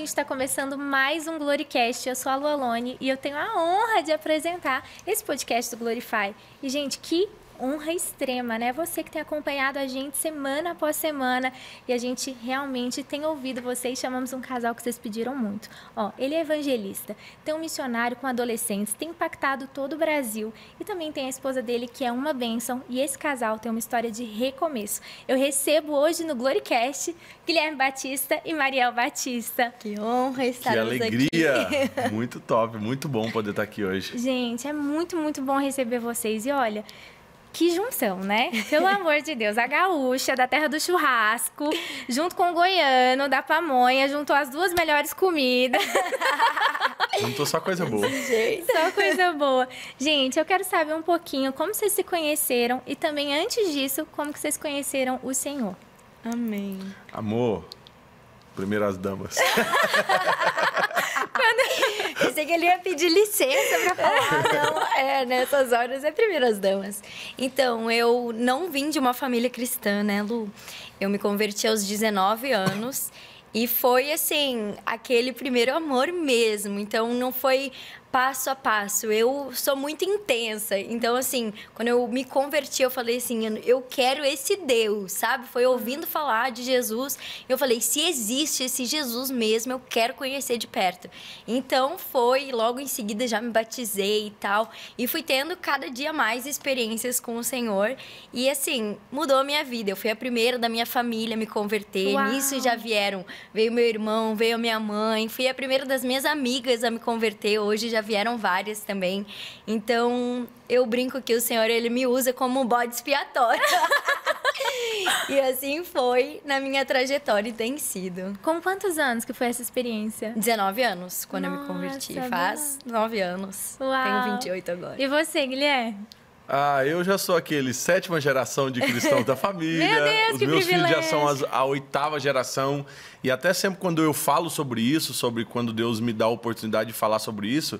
gente está começando mais um Glorycast. Eu sou a Lualone e eu tenho a honra de apresentar esse podcast do Glorify. E, gente, que honra extrema, né? Você que tem acompanhado a gente semana após semana e a gente realmente tem ouvido vocês. Chamamos um casal que vocês pediram muito. Ó, ele é evangelista, tem um missionário com adolescentes, tem impactado todo o Brasil e também tem a esposa dele que é uma bênção e esse casal tem uma história de recomeço. Eu recebo hoje no Glorycast Guilherme Batista e Mariel Batista. Que honra estar aqui. Que alegria! Aqui. muito top, muito bom poder estar aqui hoje. Gente, é muito, muito bom receber vocês e olha, que junção, né? Pelo amor de Deus. A gaúcha da terra do churrasco, junto com o goiano da pamonha, juntou as duas melhores comidas. Juntou só coisa boa. Só coisa boa. Gente, eu quero saber um pouquinho como vocês se conheceram e também, antes disso, como que vocês conheceram o Senhor. Amém. Amor, primeiras damas. Quando... Pensei que ele ia pedir licença para falar. É. Não, é, nessas horas é primeiras damas. Então, eu não vim de uma família cristã, né, Lu? Eu me converti aos 19 anos. E foi assim, aquele primeiro amor mesmo. Então não foi passo a passo. Eu sou muito intensa. Então, assim, quando eu me converti, eu falei assim: eu quero esse Deus, sabe? Foi ouvindo falar de Jesus. Eu falei: se existe esse Jesus mesmo, eu quero conhecer de perto. Então, foi. Logo em seguida, já me batizei e tal. E fui tendo cada dia mais experiências com o Senhor. E, assim, mudou a minha vida. Eu fui a primeira da minha família a me converter. Uau. Nisso já vieram. Veio meu irmão, veio minha mãe. Fui a primeira das minhas amigas a me converter. Hoje já já vieram várias também. Então, eu brinco que o Senhor, ele me usa como um bode expiatório. e assim foi na minha trajetória e tem sido. Com quantos anos que foi essa experiência? 19 anos, quando Nossa, eu me converti. Faz 9 anos. Uau. Tenho 28 agora. E você, Guilherme? Ah, eu já sou aquele sétima geração de cristão da família. Meu Deus, Os que meus privilégio. filhos já são as, a oitava geração. E até sempre quando eu falo sobre isso, sobre quando Deus me dá a oportunidade de falar sobre isso,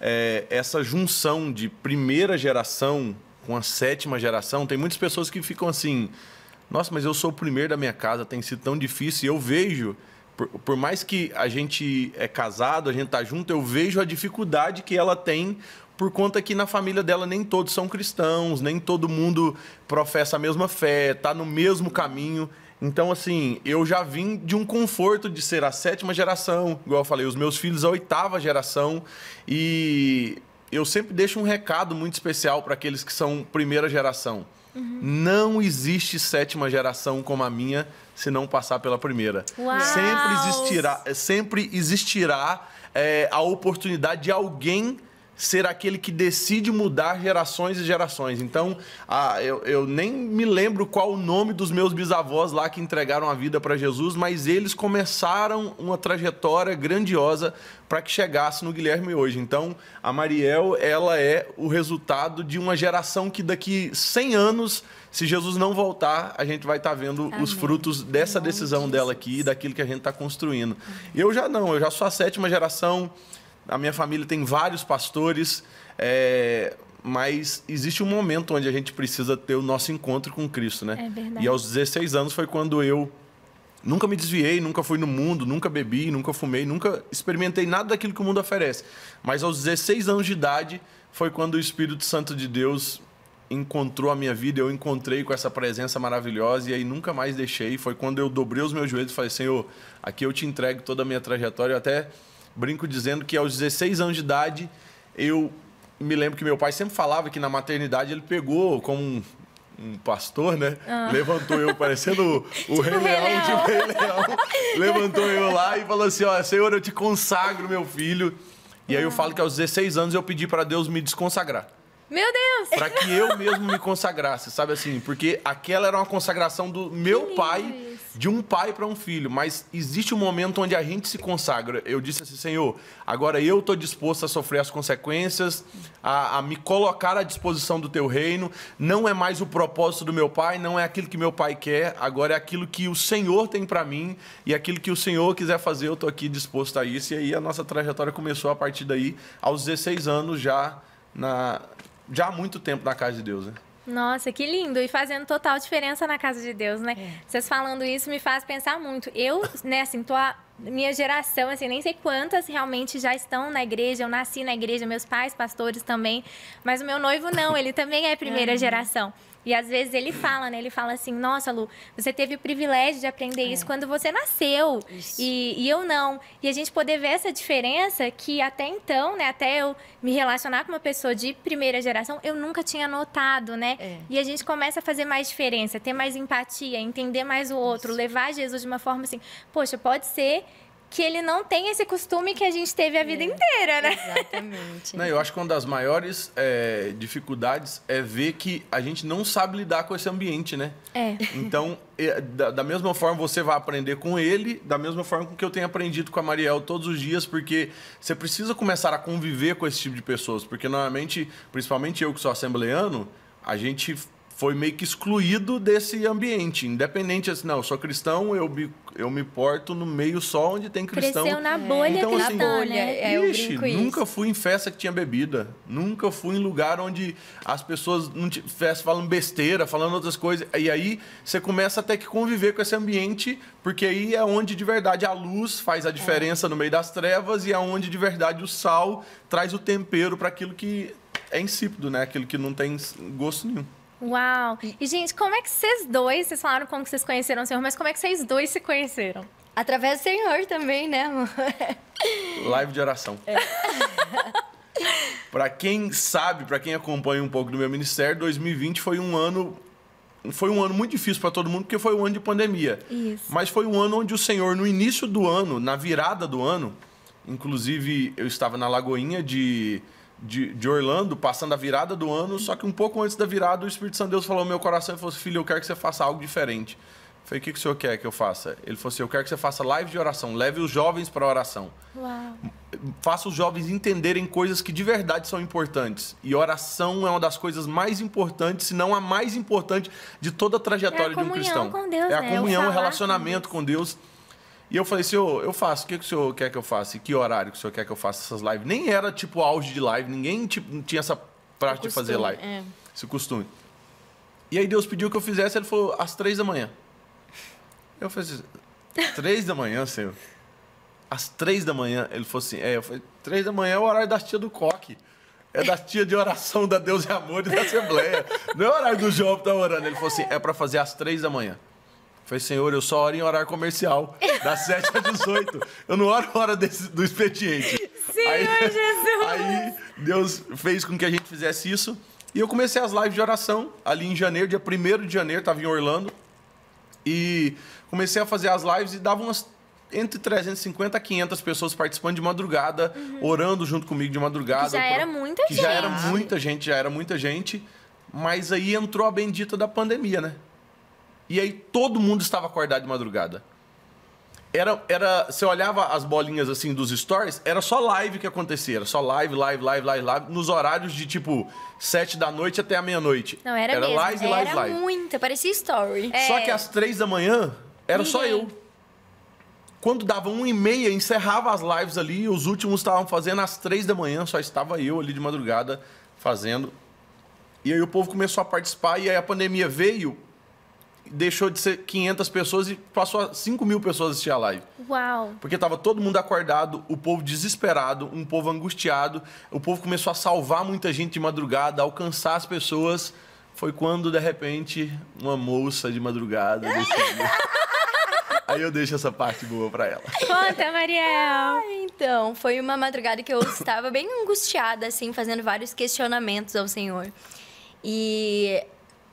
é, essa junção de primeira geração com a sétima geração, tem muitas pessoas que ficam assim: nossa, mas eu sou o primeiro da minha casa, tem sido tão difícil. E eu vejo, por, por mais que a gente é casado, a gente tá junto, eu vejo a dificuldade que ela tem por conta que na família dela nem todos são cristãos, nem todo mundo professa a mesma fé, tá no mesmo caminho. Então, assim, eu já vim de um conforto de ser a sétima geração, igual eu falei, os meus filhos a oitava geração, e eu sempre deixo um recado muito especial para aqueles que são primeira geração. Uhum. Não existe sétima geração como a minha se não passar pela primeira. Uau. Sempre existirá, sempre existirá é, a oportunidade de alguém ser aquele que decide mudar gerações e gerações. Então, eu, eu nem me lembro qual o nome dos meus bisavós lá que entregaram a vida para Jesus, mas eles começaram uma trajetória grandiosa para que chegasse no Guilherme hoje. Então, a Mariel, ela é o resultado de uma geração que daqui 100 anos, se Jesus não voltar, a gente vai estar tá vendo Amém. os frutos dessa decisão dela aqui e daquilo que a gente está construindo. Eu já não, eu já sou a sétima geração. A minha família tem vários pastores, é, mas existe um momento onde a gente precisa ter o nosso encontro com Cristo, né? É verdade. E aos 16 anos foi quando eu nunca me desviei, nunca fui no mundo, nunca bebi, nunca fumei, nunca experimentei nada daquilo que o mundo oferece. Mas aos 16 anos de idade foi quando o Espírito Santo de Deus encontrou a minha vida, eu encontrei com essa presença maravilhosa e aí nunca mais deixei. Foi quando eu dobrei os meus joelhos e falei: Senhor, aqui eu te entrego toda a minha trajetória. Eu até brinco dizendo que aos 16 anos de idade, eu me lembro que meu pai sempre falava que na maternidade ele pegou como um, um pastor, né? Ah. Levantou eu, parecendo o, o tipo Rei Leão, de tipo Rei Leão. levantou eu lá e falou assim: Ó, Senhor, eu te consagro, meu filho. E ah. aí eu ah. falo que aos 16 anos eu pedi para Deus me desconsagrar. Meu Deus! Para que eu mesmo me consagrasse, sabe assim? Porque aquela era uma consagração do meu que pai. Lindo de um pai para um filho, mas existe um momento onde a gente se consagra. Eu disse assim, Senhor, agora eu estou disposto a sofrer as consequências, a, a, me colocar à disposição do teu reino. Não é mais o propósito do meu pai, não é aquilo que meu pai quer, agora é aquilo que o Senhor tem para mim e aquilo que o Senhor quiser fazer, eu estou aqui disposto a isso. E aí a nossa trajetória começou a partir daí, aos 16 anos já, na, já há muito tempo na casa de Deus. Né? Nossa, que lindo! E fazendo total diferença na casa de Deus, né? É. Vocês falando isso me faz pensar muito. Eu, né, assim, tô a minha geração, assim, nem sei quantas realmente já estão na igreja. Eu nasci na igreja, meus pais, pastores também. Mas o meu noivo não, ele também é primeira é. geração. E às vezes ele fala, né? Ele fala assim: Nossa, Lu, você teve o privilégio de aprender é. isso quando você nasceu e, e, eu não. E a gente poder ver essa diferença que até então, né? Até eu me relacionar com uma pessoa de primeira geração, eu nunca tinha notado, né? É. E a gente começa a fazer mais diferença, ter mais empatia, entender mais o outro, isso. levar Jesus de uma forma assim: Poxa, pode ser que ele não tem esse costume que a gente teve a vida é, inteira, né? Exatamente. não, eu acho que uma das maiores é, dificuldades é ver que a gente não sabe lidar com esse ambiente, né? É. Então, é, da, da, mesma forma você vai aprender com ele, da mesma forma que eu tenho aprendido com a Mariel todos os dias, porque você precisa começar a conviver com esse tipo de pessoas, porque normalmente, principalmente eu que sou assembleano, a gente foi meio que excluído desse ambiente, independente assim, não, eu sou cristão, eu me, eu me porto no meio só onde tem cristão. Cresceu na é. bolha então, assim, cristã, assim, bolha, é, ixi, nunca isso. fui em festa que tinha bebida, nunca fui em lugar onde as pessoas não festa falando besteira, falando outras coisas, e aí você começa até que conviver com esse ambiente, porque aí é onde de verdade a luz faz a é. diferença é. no meio das trevas e é onde de verdade o sal traz o tempero para aquilo que é insípido, né? Aquilo que não tem gosto nenhum. Uau! E, gente, como é que vocês dois, vocês falaram como vocês conheceram o Senhor, mas como é que vocês dois se conheceram? Através do Senhor também, né, amor? Live de oração. É. para quem sabe, para quem acompanha um pouco do meu ministério, 2020 foi um ano foi um ano muito difícil para todo mundo porque foi um ano de pandemia. Isso. Mas foi um ano onde o Senhor no início do ano, na virada do ano, inclusive eu estava na Lagoinha de de, de Orlando, passando a virada do ano, só que um pouco antes da virada, o Espírito Santo Deus falou ao meu coração e falou assim, filho, eu quero que você faça algo diferente. Eu falei, o que, que o senhor quer que eu faça? Ele falou assim, eu quero que você faça live de oração, leve os jovens para oração. Uau. Faça os jovens entenderem coisas que de verdade são importantes. E oração é uma das coisas mais importantes, se não a mais importante de toda a trajetória é a de um cristão. É a comunhão Com Deus, é a né? É comunhão, o relacionamento com Deus. Com Deus e eu falei, senhor, eu faço, o que, que o senhor quer que eu faça? E que horário que o senhor quer que eu faça essas lives? Nem era tipo auge de live, ninguém tipo, não tinha essa prática costume, de fazer live. É. Esse costume. E aí Deus pediu que eu fizesse, ele falou, às três da manhã. Eu falei assim, três da manhã, senhor? Às três da manhã, ele falou assim, é, eu falei, três da manhã é o horário da tia do coque. É da tia de oração da Deus e Amor e da Assembleia. Não é o horário do João que tá orando. Ele falou assim, é para fazer às três da manhã. Falei, senhor, eu só oro em horário comercial, das 7 às 18. Eu não oro hora desse, do expediente. Senhor aí, Jesus! Aí Deus fez com que a gente fizesse isso. E eu comecei as lives de oração ali em janeiro, dia 1 de janeiro, estava em Orlando. E comecei a fazer as lives e dava umas entre 350 a 500 pessoas participando de madrugada, uhum. orando junto comigo de madrugada. Que já era muita que gente. Já era muita gente, já era muita gente. Mas aí entrou a bendita da pandemia, né? E aí todo mundo estava acordado de madrugada. Era, era, você olhava as bolinhas assim dos stories, era só live que acontecia, era só live, live, live, live, live, nos horários de tipo sete da noite até a meia-noite. Não, era, era mesmo, live, era live, live. muita, parecia story. É. Só é... que às três da manhã era Ninguém. só eu. Quando dava uma e meia, encerrava as lives ali, os últimos estavam fazendo às três da manhã, só estava eu ali de madrugada fazendo. E aí o povo começou a participar, e aí a pandemia veio, deixou de ser 500 pessoas e passou a 5 mil pessoas assistir a live. Uau! Porque tava todo mundo acordado, o povo desesperado, um povo angustiado, o povo começou a salvar muita gente de madrugada, alcançar as pessoas. Foi quando, de repente, uma moça de madrugada Aí eu deixo essa parte boa para ela. Conta, Mariel! Ah, então, foi uma madrugada que eu estava bem angustiada, assim, fazendo vários questionamentos ao Senhor. E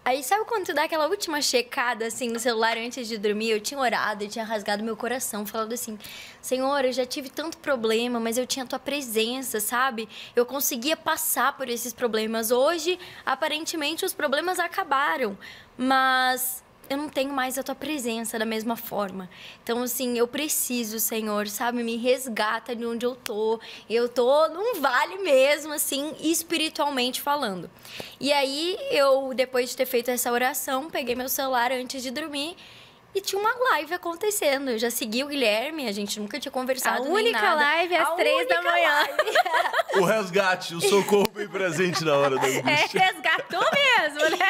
Aí sabe quando tu dá aquela última checada assim no celular antes de dormir? Eu tinha orado, eu tinha rasgado meu coração, falando assim: Senhor, eu já tive tanto problema, mas eu tinha tua presença, sabe? Eu conseguia passar por esses problemas. Hoje, aparentemente, os problemas acabaram, mas eu não tenho mais a tua presença da mesma forma. Então, assim, eu preciso, Senhor, sabe? Me resgata de onde eu tô. Eu tô num vale mesmo, assim, espiritualmente falando. E aí, eu, depois de ter feito essa oração, peguei meu celular antes de dormir e tinha uma live acontecendo. Eu já segui o Guilherme, a gente nunca tinha conversado. A única nada. live é às três da manhã. o resgate, o socorro bem presente na hora da é, angústia. É, resgatou mesmo, né?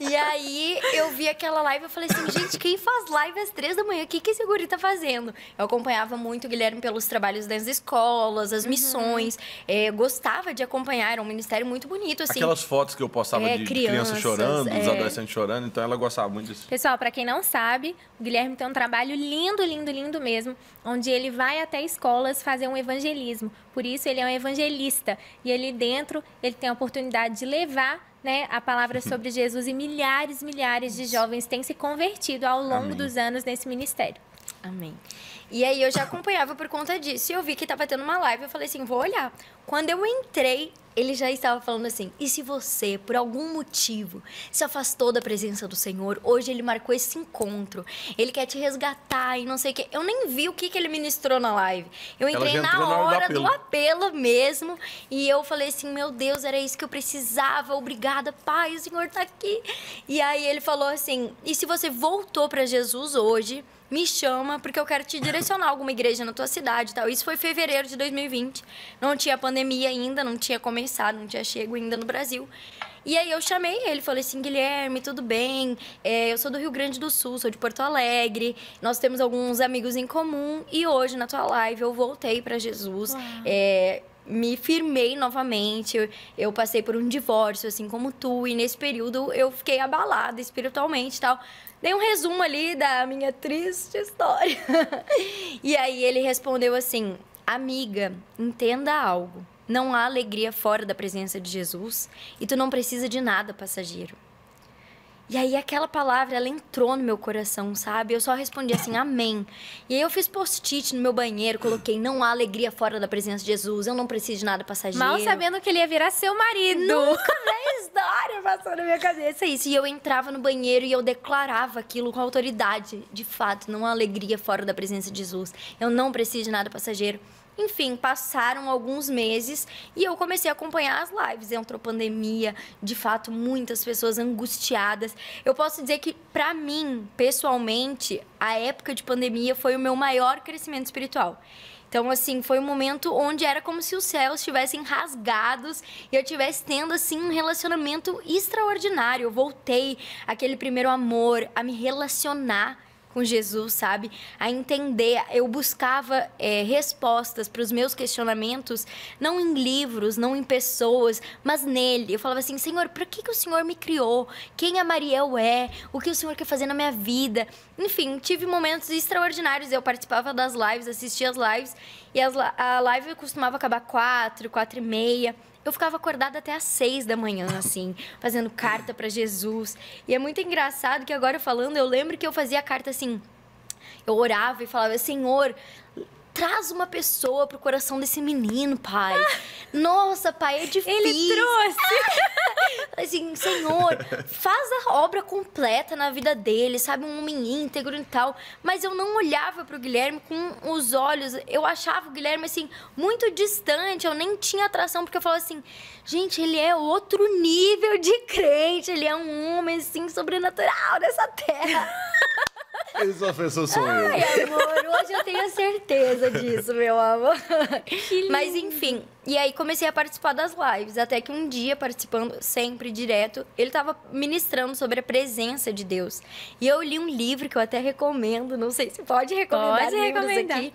e aí eu vi aquela live e falei assim, gente, quem faz live às três da manhã? O que, que esse guri tá fazendo? Eu acompanhava muito o Guilherme pelos trabalhos das escolas, as uhum. missões. É, gostava de acompanhar, era um ministério muito bonito, assim. Aquelas fotos que eu postava é, de crianças, criança chorando, é... dos adolescentes chorando, então ela gostava muito disso. Pessoal, para quem não sabe, o Guilherme tem um trabalho lindo, lindo, lindo mesmo, onde ele vai até escolas fazer um evangelismo. Por isso ele é um evangelista. E ele dentro, ele tem a oportunidade de levar né, a palavra uhum. sobre Jesus e milhares, milhares de jovens têm se convertido ao longo Amém. dos anos nesse ministério. Amém. E aí eu já acompanhava por conta disso. E eu vi que tava tendo uma live, eu falei assim, vou olhar. Quando eu entrei, ele já estava falando assim: e se você, por algum motivo, se afastou da presença do Senhor, hoje ele marcou esse encontro, ele quer te resgatar e não sei o quê. Eu nem vi o que, que ele ministrou na live. Eu entrei na hora do apelo. do apelo mesmo e eu falei assim: meu Deus, era isso que eu precisava, obrigada, Pai, o Senhor está aqui. E aí ele falou assim: e se você voltou para Jesus hoje me chama, porque eu quero te direcionar a alguma igreja na tua cidade e tal. Isso foi fevereiro de 2020. Não tinha pandemia ainda, não tinha começado, não tinha chego ainda no Brasil. E aí eu chamei ele, falei assim, Guilherme, tudo bem? É, eu sou do Rio Grande do Sul, sou de Porto Alegre, nós temos alguns amigos em comum. E hoje, na tua live, eu voltei para Jesus. É, me firmei novamente, eu, eu, passei por um divórcio, assim como tu, e nesse período eu fiquei abalada espiritualmente e tal. Dei um resumo ali da minha triste história. e aí ele respondeu assim: Amiga, entenda algo. Não há alegria fora da presença de Jesus e tu não precisa de nada passageiro. E aí aquela palavra, ela entrou no meu coração, sabe? Eu só respondi assim, amém. E aí eu fiz post-it no meu banheiro, coloquei, não há alegria fora da presença de Jesus, eu não preciso de nada passageiro. Mal sabendo que ele ia virar seu marido. Nunca veio história passou na minha cabeça isso. E eu entrava no banheiro e eu declarava aquilo com autoridade. De fato, não há alegria fora da presença de Jesus. Eu não preciso de nada passageiro. Enfim, passaram alguns meses e eu comecei a acompanhar as lives. Entrou pandemia, de fato, muitas pessoas angustiadas. Eu posso dizer que, para mim, pessoalmente, a época de pandemia foi o meu maior crescimento espiritual. Então, assim, foi um momento onde era como se os céus estivessem rasgados e eu estivesse tendo, assim, um relacionamento extraordinário. Eu voltei aquele primeiro amor, a me relacionar com Jesus, sabe? A entender. Eu buscava é, respostas para os meus questionamentos, não em livros, não em pessoas, mas nele. Eu falava assim: Senhor, para que, que o Senhor me criou? Quem a Mariel é? O que o Senhor quer fazer na minha vida? Enfim, tive momentos extraordinários. Eu participava das lives, assistia as lives, e as, a live costumava acabar quatro, quatro e meia eu ficava acordada até às seis da manhã, assim, fazendo carta para Jesus. E é muito engraçado que agora falando, eu lembro que eu fazia carta assim. Eu orava e falava, Senhor, traz uma pessoa pro coração desse menino, pai. Ah! Nossa, pai, é difícil. Ele trouxe. assim, Senhor, faz a obra completa na vida dele, sabe? Um homem íntegro e tal. Mas eu não olhava para o Guilherme com os olhos. Eu achava o Guilherme, assim, muito distante. Eu nem tinha atração, porque eu falava assim, gente, ele é outro nível de crente. Ele é um homem, assim, sobrenatural dessa terra. Ele só fez o sonho. Ai, amor, hoje eu tenho certeza disso, meu amor. Mas enfim, e aí comecei a participar das lives, até que um dia, participando sempre direto, ele estava ministrando sobre a presença de Deus. E eu li um livro que eu até recomendo, não sei se pode recomendar pode recomendar. aqui.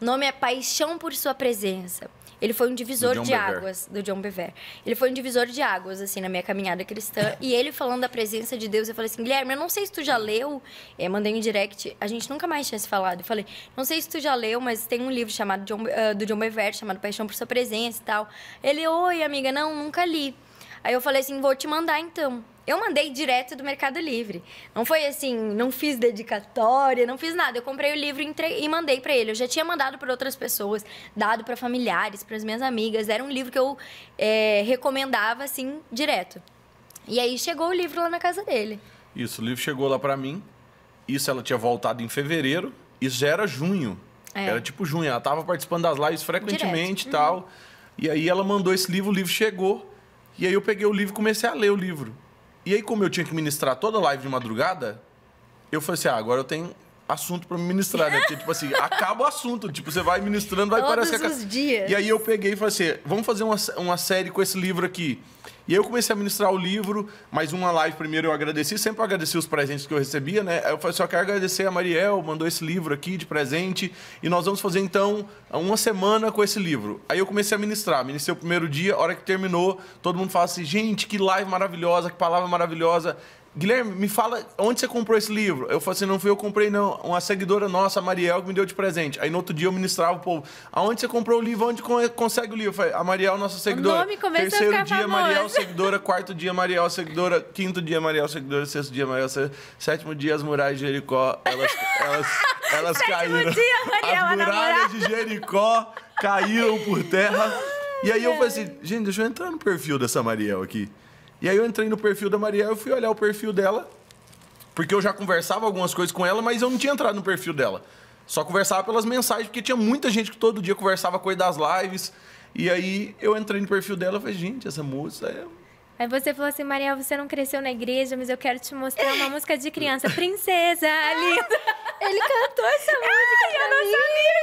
O nome é Paixão por Sua Presença. Ele foi um divisor de Bever. águas do John Bever. Ele foi um divisor de águas assim na minha caminhada cristã. e ele falando da presença de Deus, eu falei assim, Guilherme, eu não sei se tu já leu. É, mandei um direct. A gente nunca mais tinha se falado. Eu falei, não sei se tu já leu, mas tem um livro chamado John, uh, do John Bever chamado Paixão por Sua Presença e tal. Ele, oi amiga, não, nunca li. Aí eu falei assim: vou te mandar então. Eu mandei direto do Mercado Livre. Não foi assim, não fiz dedicatória, não fiz nada. Eu comprei o livro e mandei para ele. Eu já tinha mandado para outras pessoas, dado para familiares, para as minhas amigas. Era um livro que eu é, recomendava assim, direto. E aí chegou o livro lá na casa dele. Isso, o livro chegou lá para mim. Isso ela tinha voltado em fevereiro. Isso já era junho. É. Era tipo junho. Ela tava participando das lives frequentemente e uhum. tal. E aí ela mandou esse livro, o livro chegou. E aí eu peguei o livro e comecei a ler o livro. E aí, como eu tinha que ministrar toda a live de madrugada, eu falei assim: ah, agora eu tenho assunto para ministrar, né? Porque, tipo assim, acaba o assunto. Tipo, você vai ministrando, vai Todos parece que. Os dias. E aí eu peguei e falei assim: vamos fazer uma, uma série com esse livro aqui. E aí eu comecei a ministrar o livro, mais uma live primeiro eu agradeci, sempre eu agradeci os presentes que eu recebia, né? Eu falei, só assim, quero agradecer a Mariel, mandou esse livro aqui de presente, e nós vamos fazer então uma semana com esse livro. Aí eu comecei a ministrar, ministrei o primeiro dia, a hora que terminou, todo mundo fala assim, gente, que live maravilhosa, que palavra maravilhosa. Guilherme, me fala onde você comprou esse livro. Eu falei assim, não fui eu que comprei, não. Uma seguidora nossa, a Mariel, que me deu de presente. Aí no outro dia eu ministrava o povo. Aonde você comprou o livro? Onde consegue o livro? Eu falei, a Mariel, nossa seguidora. O nome começou Terceiro a ficar dia, famoso. Mariel, seguidora. Quarto dia, Mariel, seguidora. Quinto dia, Mariel, seguidora. Sexto dia, Mariel, seguidora. Sétimo dia, as muralhas de Jericó. Elas, elas, elas Sétimo caíram. Dia, Mariel, as muralhas de Jericó caíram por terra. E aí eu falei assim, gente, deixa eu entrar no perfil dessa Mariel aqui. E aí eu entrei no perfil da Maria eu fui olhar o perfil dela, porque eu já conversava algumas coisas com ela, mas eu não tinha entrado no perfil dela. Só conversava pelas mensagens, porque tinha muita gente que todo dia conversava ele das lives. E aí eu entrei no perfil dela e falei, gente, essa moça é Aí você falou assim, Maria, você não cresceu na igreja, mas eu quero te mostrar uma música de criança. Princesa, linda. Ele cantou essa música. Ai, eu não mim.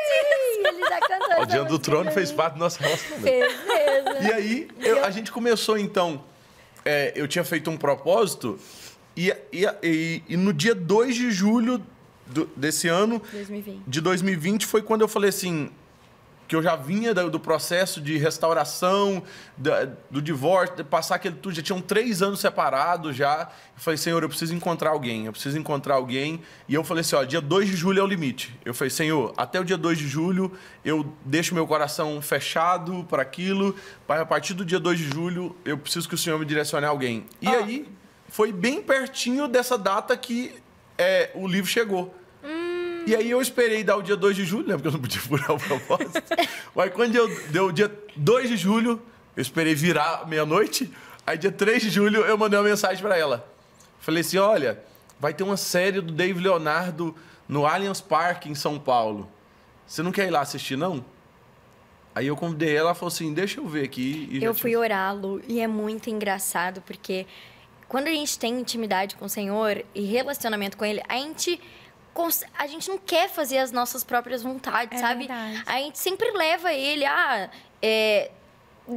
sabia disso. Ele já cantou. O Dia do Trono fez parte do nosso relacionamento. Fez E aí eu, a gente começou então é, eu tinha feito um propósito e, e, e, e no dia 2 de julho do, desse ano, 2020. de 2020, foi quando eu falei assim: que eu já vinha do, processo de restauração, do divórcio, de passar aquele tudo. Já tinham três anos separados já. Eu falei, Senhor, eu preciso encontrar alguém, eu preciso encontrar alguém. E eu falei assim, ó, dia 2 de julho é o limite. Eu falei, Senhor, até o dia 2 de julho eu deixo meu coração fechado para aquilo. A partir do dia 2 de julho eu preciso que o Senhor me direcione a alguém. E ah. aí foi bem pertinho dessa data que é, o livro chegou. E aí eu esperei dar o dia 2 de julho, né? Porque eu não podia furar o propósito. Mas quando eu, deu o dia 2 de julho, eu esperei virar meia-noite. Aí dia 3 de julho eu mandei uma mensagem para ela. Falei assim, olha, vai ter uma série do Dave Leonardo no Allianz Park em São Paulo. Você não quer ir lá assistir, não? Aí eu convidei ela, ela falou assim, deixa eu ver aqui. E eu fui orá-lo e é muito engraçado, porque quando a gente tem intimidade com o Senhor e relacionamento com Ele, a gente a gente não quer fazer as nossas próprias vontades, é sabe? Verdade. A gente sempre leva ele, ah, é...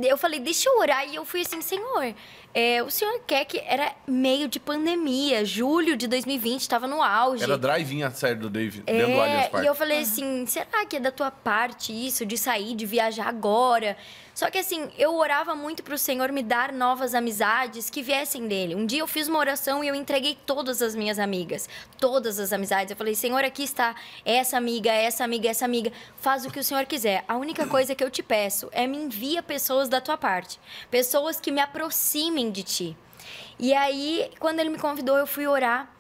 eu falei, deixa eu orar. E eu fui assim, Senhor, é, o senhor quer que era meio de pandemia, julho de 2020, estava no auge. Era drive-in a série do Dave, é, dentro do Park. E eu falei uhum. assim, será que é da tua parte isso, de sair, de viajar agora? Só que assim, eu orava muito para o Senhor me dar novas amizades que viessem dele. Um dia eu fiz uma oração e eu entreguei todas as minhas amigas, todas as amizades. Eu falei, Senhor, aqui está essa amiga, essa amiga, essa amiga. Faz o que o Senhor quiser. A única coisa que eu te peço é me envia pessoas da tua parte, pessoas que me aproximem de ti. E aí, quando ele me convidou, eu fui orar.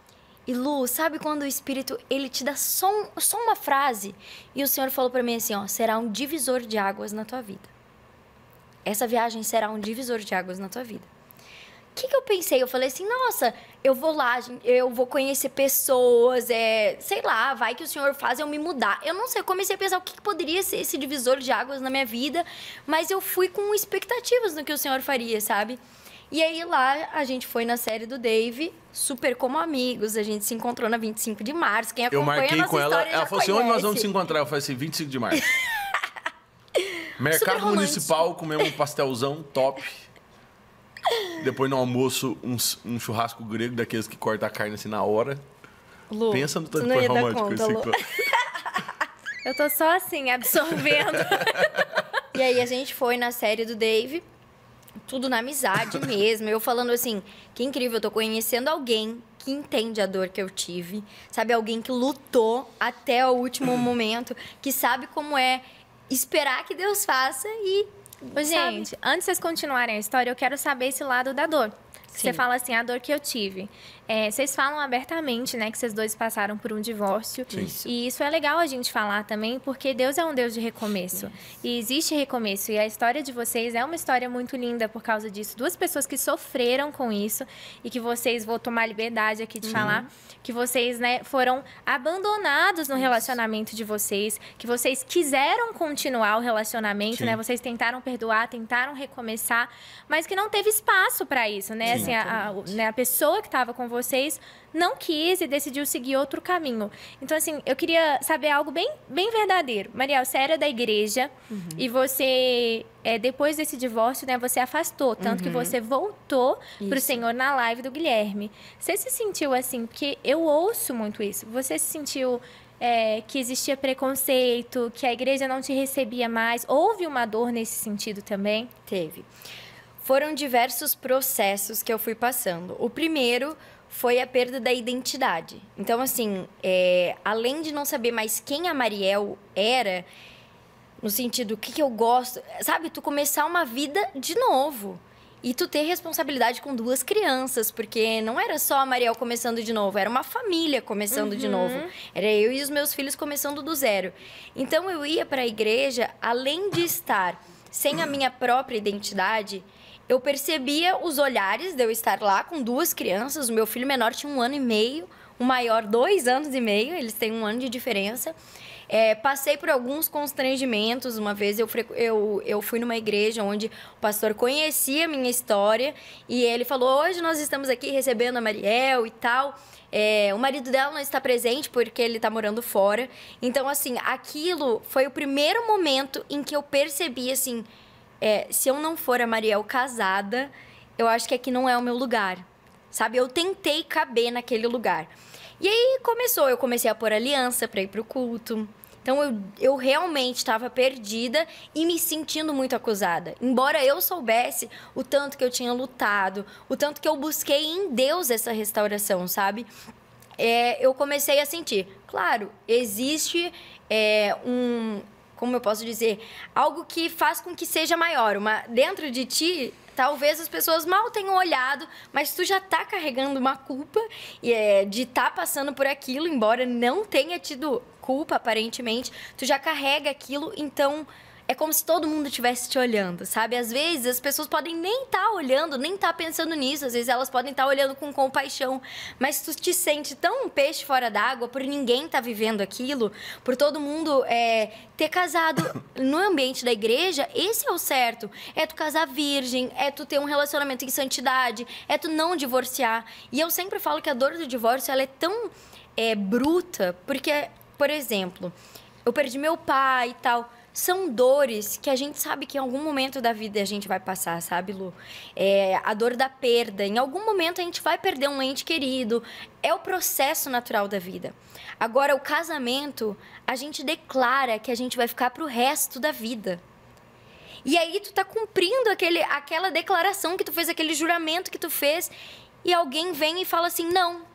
E Lu, sabe quando o Espírito ele te dá só, um, só uma frase? E o Senhor falou para mim assim: ó, será um divisor de águas na tua vida. Essa viagem será um divisor de águas na tua vida. O que, que eu pensei? Eu falei assim: nossa, eu vou lá, eu vou conhecer pessoas, é, sei lá, vai que o Senhor faz eu me mudar. Eu não sei, eu comecei a pensar o que, que poderia ser esse divisor de águas na minha vida, mas eu fui com expectativas no que o Senhor faria, sabe? E aí lá a gente foi na série do Dave, super como amigos, a gente se encontrou na 25 de março. Quem acompanha Eu marquei com ela, ela falou assim: onde nós vamos se encontrar? Eu falei assim: 25 de março. Mercado Municipal, comemos um pastelzão top. Depois no almoço, um, um, churrasco grego daqueles que corta a carne assim na hora. Lu, Pensa no tanto que romântico conta, esse Lu. Eu tô só assim, absorvendo. e aí a gente foi na série do Dave tudo na amizade mesmo. Eu falando assim, que incrível, eu tô conhecendo alguém que entende a dor que eu tive, sabe? Alguém que lutou até o último uhum. momento, que sabe como é esperar que Deus faça e. Gente, antes de vocês continuarem a história, eu quero saber esse lado da dor. Sim. Você fala assim, a dor que eu tive. É, vocês falam abertamente, né, que vocês dois passaram por um divórcio. Isso. E isso é legal a gente falar também, porque Deus é um Deus de recomeço. E existe recomeço. E a história de vocês é uma história muito linda por causa disso. Duas pessoas que sofreram com isso e que vocês, vou tomar liberdade aqui de uhum. falar, que vocês, né, foram abandonados no isso. relacionamento de vocês, que vocês quiseram continuar o relacionamento, Sim. né? Vocês tentaram perdoar, tentaram recomeçar, mas que não teve espaço para isso, né? Assim, a, a, né, a pessoa que estava com você vocês, não quis e decidiu seguir outro caminho. Então, assim, eu queria saber algo bem, bem verdadeiro. Mariel, você era da igreja uhum. e você, é, depois desse divórcio, né, você afastou, tanto uhum. que você voltou isso. pro Senhor na live do Guilherme. Você se sentiu assim, porque eu ouço muito isso. Você se sentiu é, que existia preconceito, que a igreja não te recebia mais. Houve uma dor nesse sentido também? Teve. Foram diversos processos que eu fui passando. O primeiro foi a perda da identidade. Então, assim, é, além de não saber mais quem a Mariel era, no sentido, o que, que eu gosto, sabe? Tu começar uma vida de novo. E tu ter responsabilidade com duas crianças, porque não era só a Mariel começando de novo, era uma família começando uhum. de novo. Era eu e os meus filhos começando do zero. Então eu ia para a igreja, além de estar sem a minha própria identidade, eu percebia os olhares de eu estar lá com duas crianças. O meu filho menor tinha um ano e meio, o maior dois anos e meio, eles têm um ano de diferença. É, passei por alguns constrangimentos. Uma vez eu, eu, eu fui numa igreja onde o pastor conhecia a minha história e ele falou: Hoje nós estamos aqui recebendo a Mariel e tal. É, o marido dela não está presente porque ele está morando fora. Então, assim, aquilo foi o primeiro momento em que eu percebi, assim, é, se eu não for a Mariel casada, eu acho que aqui não é o meu lugar. Sabe? Eu tentei caber naquele lugar. E aí começou, eu comecei a pôr aliança para ir pro culto. Então eu, eu realmente estava perdida e me sentindo muito acusada. Embora eu soubesse o tanto que eu tinha lutado, o tanto que eu busquei em Deus essa restauração, sabe? É, eu comecei a sentir. Claro, existe é, um, como eu posso dizer, algo que faz com que seja maior. Uma, dentro de ti, talvez as pessoas mal tenham olhado, mas tu já tá carregando uma culpa é, de estar tá passando por aquilo, embora não tenha tido culpa aparentemente, tu já carrega aquilo, então é como se todo mundo estivesse te olhando, sabe? Às vezes as pessoas podem nem estar tá olhando, nem estar tá pensando nisso, às vezes elas podem estar tá olhando com compaixão, mas tu te sente tão um peixe fora d'água por ninguém estar tá vivendo aquilo, por todo mundo é, ter casado no ambiente da igreja, esse é o certo. É tu casar virgem, é tu ter um relacionamento em santidade, é tu não divorciar. E eu sempre falo que a dor do divórcio ela é tão é, bruta, porque, por exemplo, eu perdi meu pai e tal são dores que a gente sabe que em algum momento da vida a gente vai passar, sabe, Lu? É, a dor da perda. Em algum momento a gente vai perder um ente querido. É o processo natural da vida. Agora, o casamento, a gente declara que a gente vai ficar pro resto da vida. E aí tu tá cumprindo aquele, aquela declaração que tu fez, aquele juramento que tu fez, e alguém vem e fala assim: não,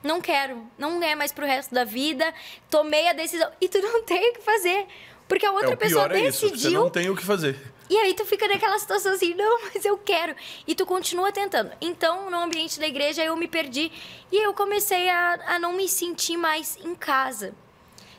não quero, não é mais pro resto da vida, tomei a decisão. E tu não tem o que fazer. Porque a outra é, pessoa é decidiu. Isso, você não tem o que fazer. E aí tu fica naquela situação assim, não, mas eu quero. E tu continua tentando. Então, no ambiente da igreja, eu me perdi e eu comecei a, a não me sentir mais em casa.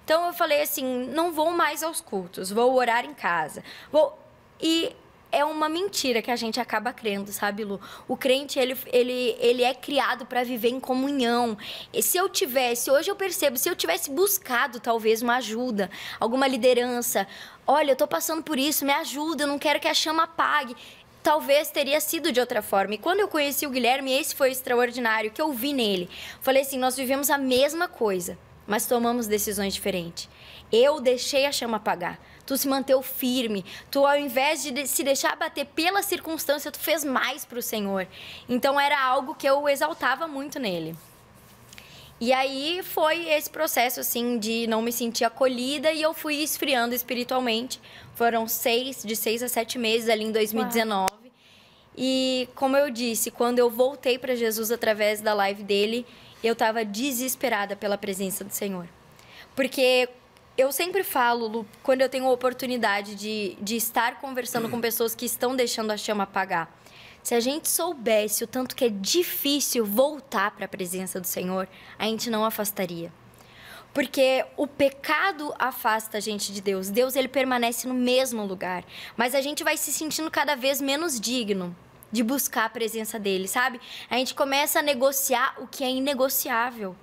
Então eu falei assim, não vou mais aos cultos, vou orar em casa. Vou... E é uma mentira que a gente acaba crendo, sabe, Lu? O crente, ele, ele, ele é criado para viver em comunhão. E se eu tivesse, hoje eu percebo, se eu tivesse buscado talvez uma ajuda, alguma liderança, olha, eu tô passando por isso, me ajuda, eu não quero que a chama apague talvez teria sido de outra forma. E quando eu conheci o Guilherme, esse foi o extraordinário que eu vi nele. Falei assim: nós vivemos a mesma coisa, mas tomamos decisões diferentes. Eu deixei a chama apagar tu se manteu firme, tu ao invés de se deixar bater pela circunstância, tu fez mais para o Senhor. Então era algo que eu exaltava muito nele. E aí foi esse processo, assim, de não me sentir acolhida e eu fui esfriando espiritualmente. Foram seis, de seis a sete meses ali em 2019. Uau. E, como eu disse, quando eu voltei para Jesus através da live dele, eu estava desesperada pela presença do Senhor. Porque eu sempre falo, Lu, quando eu tenho a oportunidade de, de estar conversando com pessoas que estão deixando a chama apagar. Se a gente soubesse o tanto que é difícil voltar para a presença do Senhor, a gente não afastaria. Porque o pecado afasta a gente de Deus. Deus ele permanece no mesmo lugar, mas a gente vai se sentindo cada vez menos digno de buscar a presença dele, sabe? A gente começa a negociar o que é inegociável.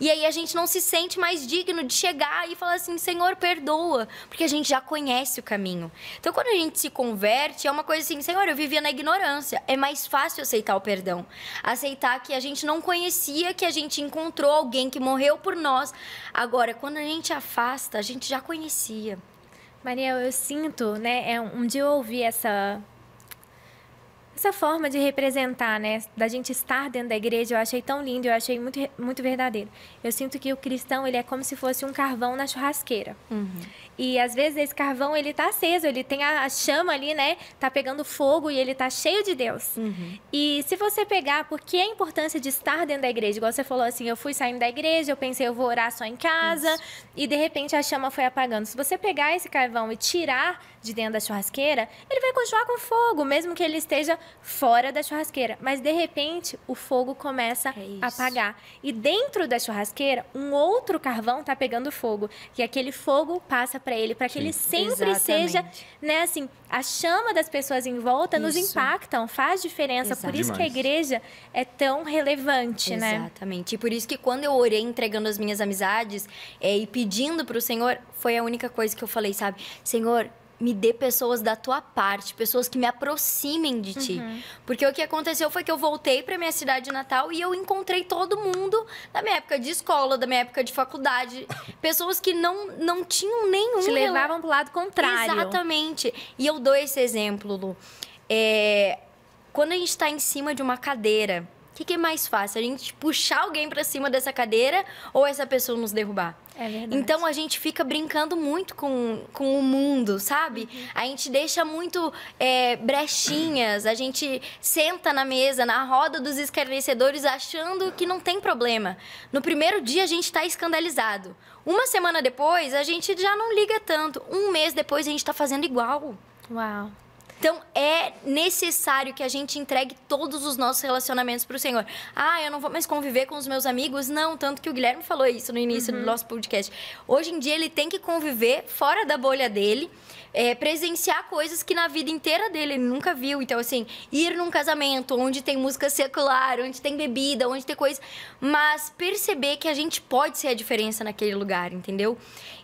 E aí a gente não se sente mais digno de chegar e falar assim, Senhor, perdoa, porque a gente já conhece o caminho. Então, quando a gente se converte, é uma coisa assim, Senhor, eu vivia na ignorância. É mais fácil aceitar o perdão. Aceitar que a gente não conhecia, que a gente encontrou alguém que morreu por nós. Agora, quando a gente afasta, a gente já conhecia. Maria, eu sinto, né? É, um dia eu ouvi essa essa forma de representar, né, da gente estar dentro da igreja, eu achei tão lindo, eu achei muito, muito verdadeiro. Eu sinto que o cristão, ele é como se fosse um carvão na churrasqueira. Uhum. E às vezes esse carvão, ele tá aceso, ele tem a, chama ali, né, tá pegando fogo e ele tá cheio de Deus. Uhum. E se você pegar, porque a importância de estar dentro da igreja, igual você falou assim, eu fui saindo da igreja, eu pensei, eu vou orar só em casa, Isso. e de repente a chama foi apagando. Se você pegar esse carvão e tirar de dentro da churrasqueira, ele vai continuar com fogo, mesmo que ele esteja fora da churrasqueira. Mas de repente o fogo começa é a apagar. E dentro da churrasqueira, um outro carvão está pegando fogo. E aquele fogo passa para ele, para que Sim. ele sempre Exatamente. seja, né, assim, a chama das pessoas em volta isso. nos impactam, faz diferença. Exato. Por isso Demais. que a igreja é tão relevante, Exatamente. né? Exatamente. E por isso que quando eu orei entregando as minhas amizades é, e pedindo para o Senhor, foi a única coisa que eu falei, sabe? Senhor, me dê pessoas da tua parte, pessoas que me aproximem de ti. Uhum. Porque o que aconteceu foi que eu voltei para minha cidade natal e eu encontrei todo mundo da minha época de escola, da minha época de faculdade, pessoas que não não tinham nenhum te levavam pro lado contrário. Exatamente. E eu dou esse exemplo, Lu. É... quando a gente está em cima de uma cadeira, o que, que, é mais fácil? A gente puxar alguém para cima dessa cadeira ou essa pessoa nos derrubar? É verdade. Então a gente fica brincando muito com, com o mundo, sabe? Uhum. A gente deixa muito é, brechinhas, a gente senta na mesa, na roda dos escarnecedores, achando que não tem problema. No primeiro dia a gente está escandalizado. Uma semana depois a gente já não liga tanto. Um mês depois a gente está fazendo igual. Uau. Então é necessário que a gente entregue todos os nossos relacionamentos para o Senhor. Ah, eu não vou mais conviver com os meus amigos? Não, tanto que o Guilherme falou isso no início uhum. do nosso podcast. Hoje em dia ele tem que conviver fora da bolha dele. É, presenciar coisas que na vida inteira dele ele nunca viu. Então, assim, ir num casamento onde tem música secular, onde tem bebida, onde tem coisa. Mas perceber que a gente pode ser a diferença naquele lugar, entendeu?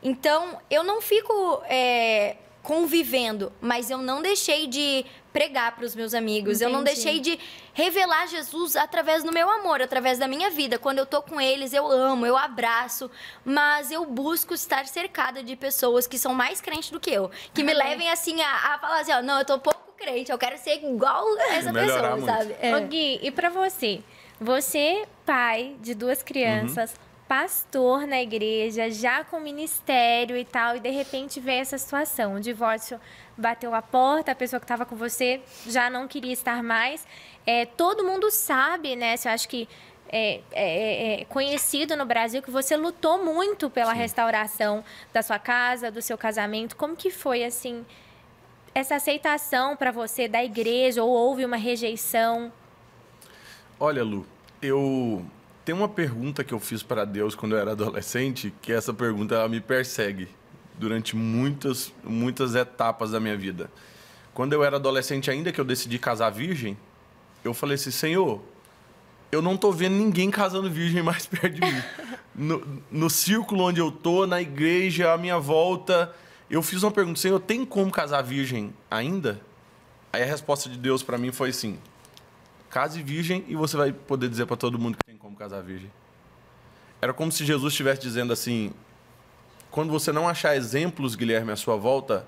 Então, eu não fico. É convivendo, mas eu não deixei de pregar para os meus amigos, Entendi. eu não deixei de revelar Jesus através do meu amor, através da minha vida. Quando eu tô com eles, eu amo, eu abraço, mas eu busco estar cercada de pessoas que são mais crentes do que eu, que me levem assim a, a falar assim, ó, não, eu tô pouco crente, eu quero ser igual a é, essa pessoa, muito. sabe? É. Ô Gui, e para você? Você, pai de duas crianças, uhum pastor na igreja, já com ministério e tal, e de repente vê essa situação. O divórcio bateu a porta, a pessoa que estava com você já não queria estar mais. É, todo mundo sabe, né? Eu acho que é, é, é, é, conhecido no Brasil que você lutou muito pela Sim. restauração da sua casa, do seu casamento. Como que foi assim essa aceitação para você da igreja ou houve uma rejeição? Olha, Lu, eu tem uma pergunta que eu fiz para Deus quando eu era adolescente, que essa pergunta ela me persegue durante muitas, muitas etapas da minha vida. Quando eu era adolescente, ainda que eu decidi casar virgem, eu falei assim: Senhor, eu não estou vendo ninguém casando virgem mais perto de mim. No, no círculo onde eu tô, na igreja, à minha volta. Eu fiz uma pergunta: Senhor, tem como casar virgem ainda? Aí a resposta de Deus para mim foi assim: case virgem e você vai poder dizer para todo mundo que tem como casar virgem. Era como se Jesus estivesse dizendo assim: quando você não achar exemplos, Guilherme, à sua volta,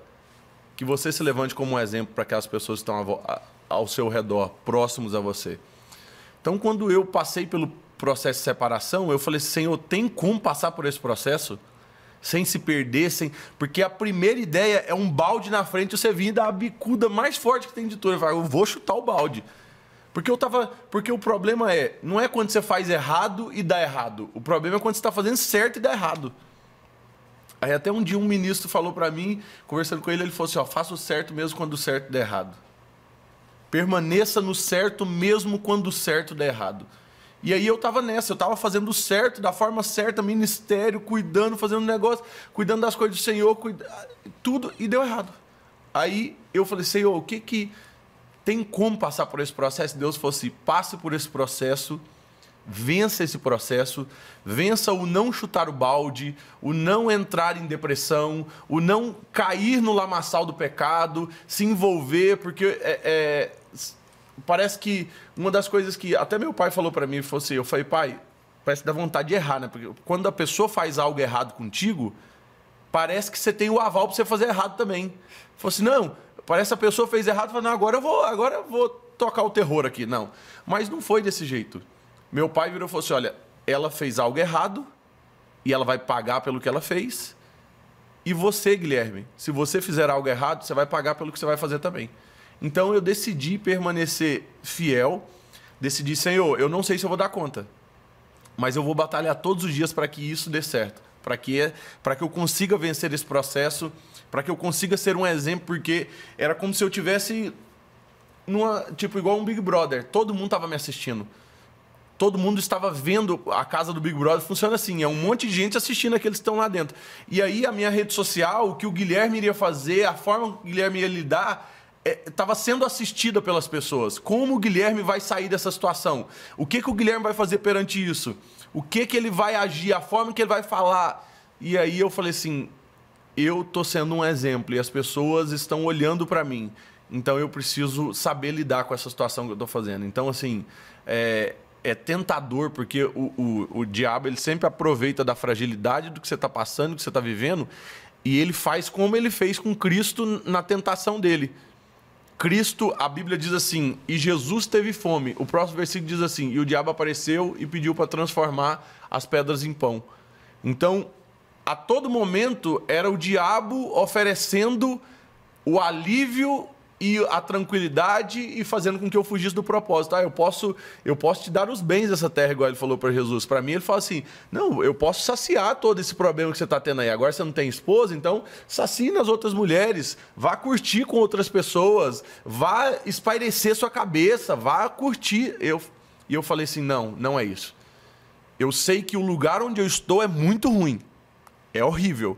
que você se levante como um exemplo para aquelas pessoas que estão ao seu redor, próximos a você. Então, quando eu passei pelo processo de separação, eu falei: Senhor, tem como passar por esse processo? Sem se perder, sem... porque a primeira ideia é um balde na frente, você vir e dar a bicuda mais forte que tem de tudo. Eu, falo, eu vou chutar o balde. Porque eu tava. Porque o problema é, não é quando você faz errado e dá errado. O problema é quando você está fazendo certo e dá errado. Aí até um dia um ministro falou para mim, conversando com ele, ele falou assim: ó, faça o certo mesmo quando o certo dá errado. Permaneça no certo mesmo quando o certo dá errado. E aí eu tava nessa, eu tava fazendo o certo, da forma certa, ministério, cuidando, fazendo negócio, cuidando das coisas do Senhor, cuida... tudo, e deu errado. Aí eu falei, Senhor, o que que tem como passar por esse processo. Deus fosse passe por esse processo, vença esse processo, vença o não chutar o balde, o não entrar em depressão, o não cair no lamaçal do pecado, se envolver, porque é, é, parece que uma das coisas que até meu pai falou para mim, fosse, assim, eu falei, pai, parece que dá vontade de errar, né? Porque quando a pessoa faz algo errado contigo, parece que você tem o aval para você fazer errado também. Fosse assim, não, Parece que a pessoa fez errado e falou, não, agora eu vou, agora eu vou tocar o terror aqui. Não. Mas não foi desse jeito. Meu pai virou e falou assim: olha, ela fez algo errado e ela vai pagar pelo que ela fez. E você, Guilherme, se você fizer algo errado, você vai pagar pelo que você vai fazer também. Então eu decidi permanecer fiel, decidi, Senhor, eu não sei se eu vou dar conta, mas eu vou batalhar todos os dias para que isso dê certo, para que, que eu consiga vencer esse processo para que eu consiga ser um exemplo, porque era como se eu tivesse numa, tipo igual um Big Brother, todo mundo estava me assistindo. Todo mundo estava vendo a casa do Big Brother funciona assim, é um monte de gente assistindo aqueles que estão lá dentro. E aí a minha rede social, o que o Guilherme iria fazer, a forma que o Guilherme ia lidar, estava é, sendo assistida pelas pessoas. Como o Guilherme vai sair dessa situação? O que, que o Guilherme vai fazer perante isso? O que, que ele vai agir? A forma que ele vai falar? E aí eu falei assim, eu tô sendo um exemplo e as pessoas estão olhando para mim. Então eu preciso saber lidar com essa situação que eu tô fazendo. Então, assim, é, é tentador, porque o, o, o, diabo ele sempre aproveita da fragilidade do que você está passando, do que você está vivendo, e ele faz como ele fez com Cristo na tentação dele. Cristo, a Bíblia diz assim, e Jesus teve fome. O próximo versículo diz assim, e o diabo apareceu e pediu para transformar as pedras em pão. Então, a todo momento era o diabo oferecendo o alívio e a tranquilidade e fazendo com que eu fugisse do propósito. Ah, eu posso, eu posso te dar os bens dessa terra, igual ele falou para Jesus. Para mim, ele fala assim: não, eu posso saciar todo esse problema que você está tendo aí. Agora você não tem esposa, então sacie nas outras mulheres, vá curtir com outras pessoas, vá espairecer sua cabeça, vá curtir. Eu, e eu falei assim: não, não é isso. Eu sei que o lugar onde eu estou é muito ruim é horrível.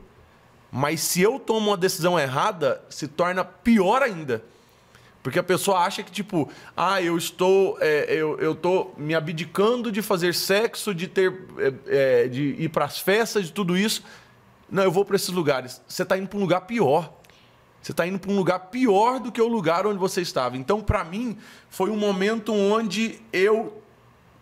Mas se eu tomo uma decisão errada, se torna pior ainda. Porque a pessoa acha que, tipo, ah, eu estou. É, eu, eu tô me abdicando de fazer sexo, de ter. É, é de ir para as festas, de tudo isso. Não, eu vou para esses lugares. Você está indo para um lugar pior. Você está indo para um lugar pior do que o lugar onde você estava. Então, para mim, foi um momento onde eu.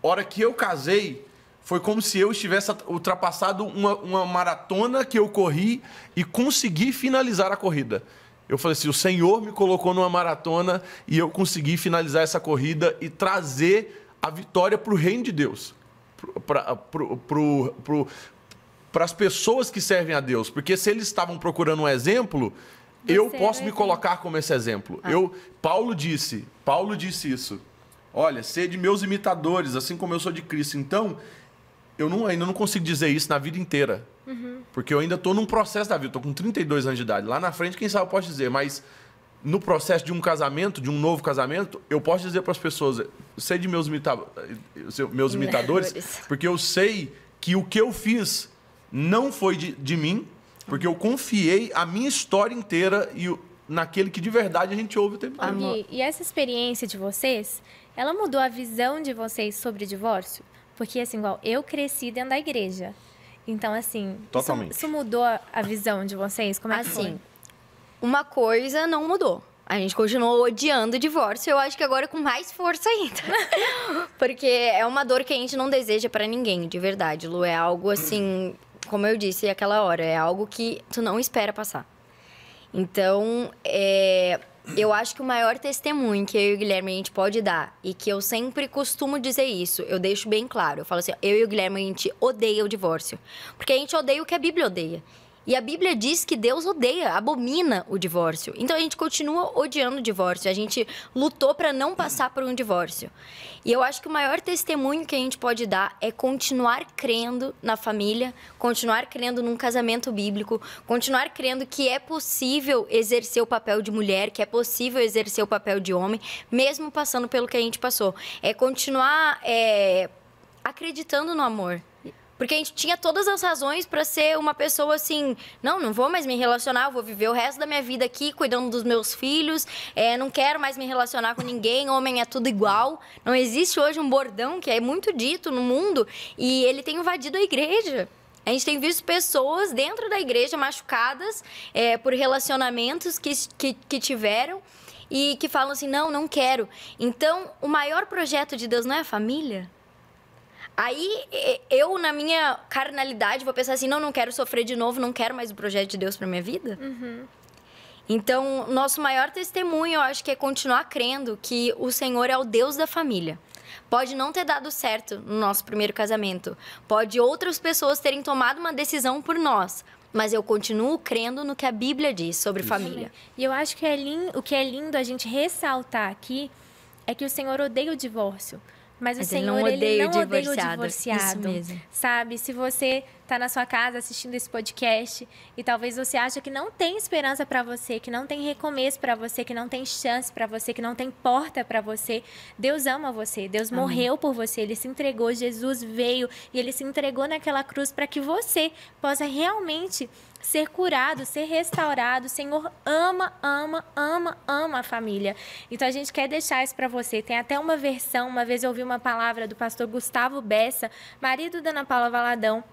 Hora que eu casei, foi como se eu estivesse ultrapassado uma, uma maratona que eu corri e consegui finalizar a corrida. Eu falei assim: o Senhor me colocou numa maratona e eu consegui finalizar essa corrida e trazer a vitória para o reino de Deus, para as pessoas que servem a Deus. Porque se eles estavam procurando um exemplo, eu é posso me colocar como esse exemplo. Ah. Eu, Paulo disse, Paulo disse isso. Olha, sede meus imitadores, assim como eu sou de Cristo. Então, eu não, ainda não consigo dizer isso na vida inteira. Uhum. Porque eu ainda estou num processo da vida. Estou com 32 anos de idade. Lá na frente, quem sabe eu posso dizer. Mas no processo de um casamento, de um novo casamento, eu posso dizer para as pessoas, sei de meus, imita meus imitadores, porque eu sei que o que eu fiz não foi de, de mim, porque eu confiei a minha história inteira e naquele que de verdade a gente ouve o tempo todo. E, e essa experiência de vocês, ela mudou a visão de vocês sobre divórcio? Porque, assim, igual, eu cresci dentro da igreja. Então, assim, Totalmente. Isso, isso mudou a visão de vocês? Como é assim, que foi? Uma coisa não mudou. A gente continuou odiando o divórcio, eu acho que agora com mais força ainda. Porque é uma dor que a gente não deseja para ninguém, de verdade, Lu. É algo assim, como eu disse aquela hora, é algo que tu não espera passar. Então, é, eu acho que o maior testemunho que eu e o Guilherme a gente pode dar, e que eu sempre costumo dizer isso, eu deixo bem claro. Eu falo assim, eu e o Guilherme a gente odeia o divórcio. Porque a gente odeia o que a Bíblia odeia. E a Bíblia diz que Deus odeia, abomina o divórcio. Então a gente continua odiando o divórcio. A gente lutou para não passar por um divórcio. E eu acho que o maior testemunho que a gente pode dar é continuar crendo na família, continuar crendo num casamento bíblico, continuar crendo que é possível exercer o papel de mulher, que é possível exercer o papel de homem, mesmo passando pelo que a gente passou. É continuar é, acreditando no amor, porque a gente tinha todas as razões para ser uma pessoa assim: não, não vou mais me relacionar, eu vou viver o resto da minha vida aqui cuidando dos meus filhos, é, não quero mais me relacionar com ninguém, homem é tudo igual. Não existe hoje um bordão que é muito dito no mundo e ele tem invadido a igreja. A gente tem visto pessoas dentro da igreja machucadas é, por relacionamentos que, que, que tiveram e que falam assim: não, não quero. Então, o maior projeto de Deus não é a família? Aí eu, na minha carnalidade, vou pensar assim: não, não quero sofrer de novo, não quero mais o projeto de Deus para minha vida. Uhum. Então, nosso maior testemunho, eu acho que é continuar crendo que o Senhor é o Deus da família. Pode não ter dado certo no nosso primeiro casamento, pode outras pessoas terem tomado uma decisão por nós, mas eu continuo crendo no que a Bíblia diz sobre Isso. família. E eu acho que é lindo, o que é lindo a gente ressaltar aqui é que o Senhor odeia o divórcio. Mas o Mas Senhor, ele não odeia, ele não o, divorciado. odeia o divorciado. Sabe? Se você está na sua casa assistindo esse podcast e talvez você acha que não tem esperança para você, que não tem recomeço para você, que não tem chance para você, que não tem porta para você, Deus ama você. Deus Amém. morreu por você, ele se entregou, Jesus veio e ele se entregou naquela cruz para que você possa realmente ser curado, ser restaurado. O Senhor ama, ama, ama, ama a família. Então a gente quer deixar isso para você. Tem até uma versão, uma vez eu ouvi uma palavra do pastor Gustavo Bessa, marido da Ana Paula Valadão,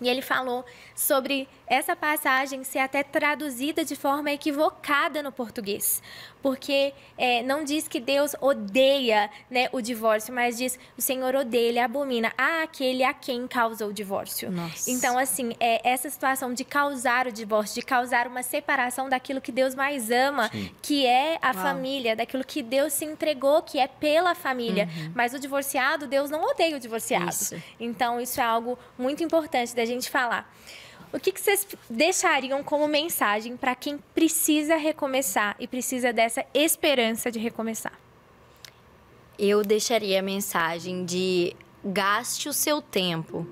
e ele falou sobre essa passagem ser até traduzida de forma equivocada no português, porque é, não diz que Deus odeia né, o divórcio, mas diz o Senhor odeia, ele abomina a aquele a quem causa o divórcio. Nossa. Então, assim, é, essa situação de causar o divórcio, de causar uma separação daquilo que Deus mais ama, Sim. que é a Uau. família, daquilo que Deus se entregou, que é pela família. Uhum. Mas o divorciado, Deus não odeia o divorciado. Isso. Então, isso é algo muito importante da gente gente falar. O que, que vocês deixariam como mensagem para quem precisa recomeçar e precisa dessa esperança de recomeçar? Eu deixaria a mensagem de gaste o seu tempo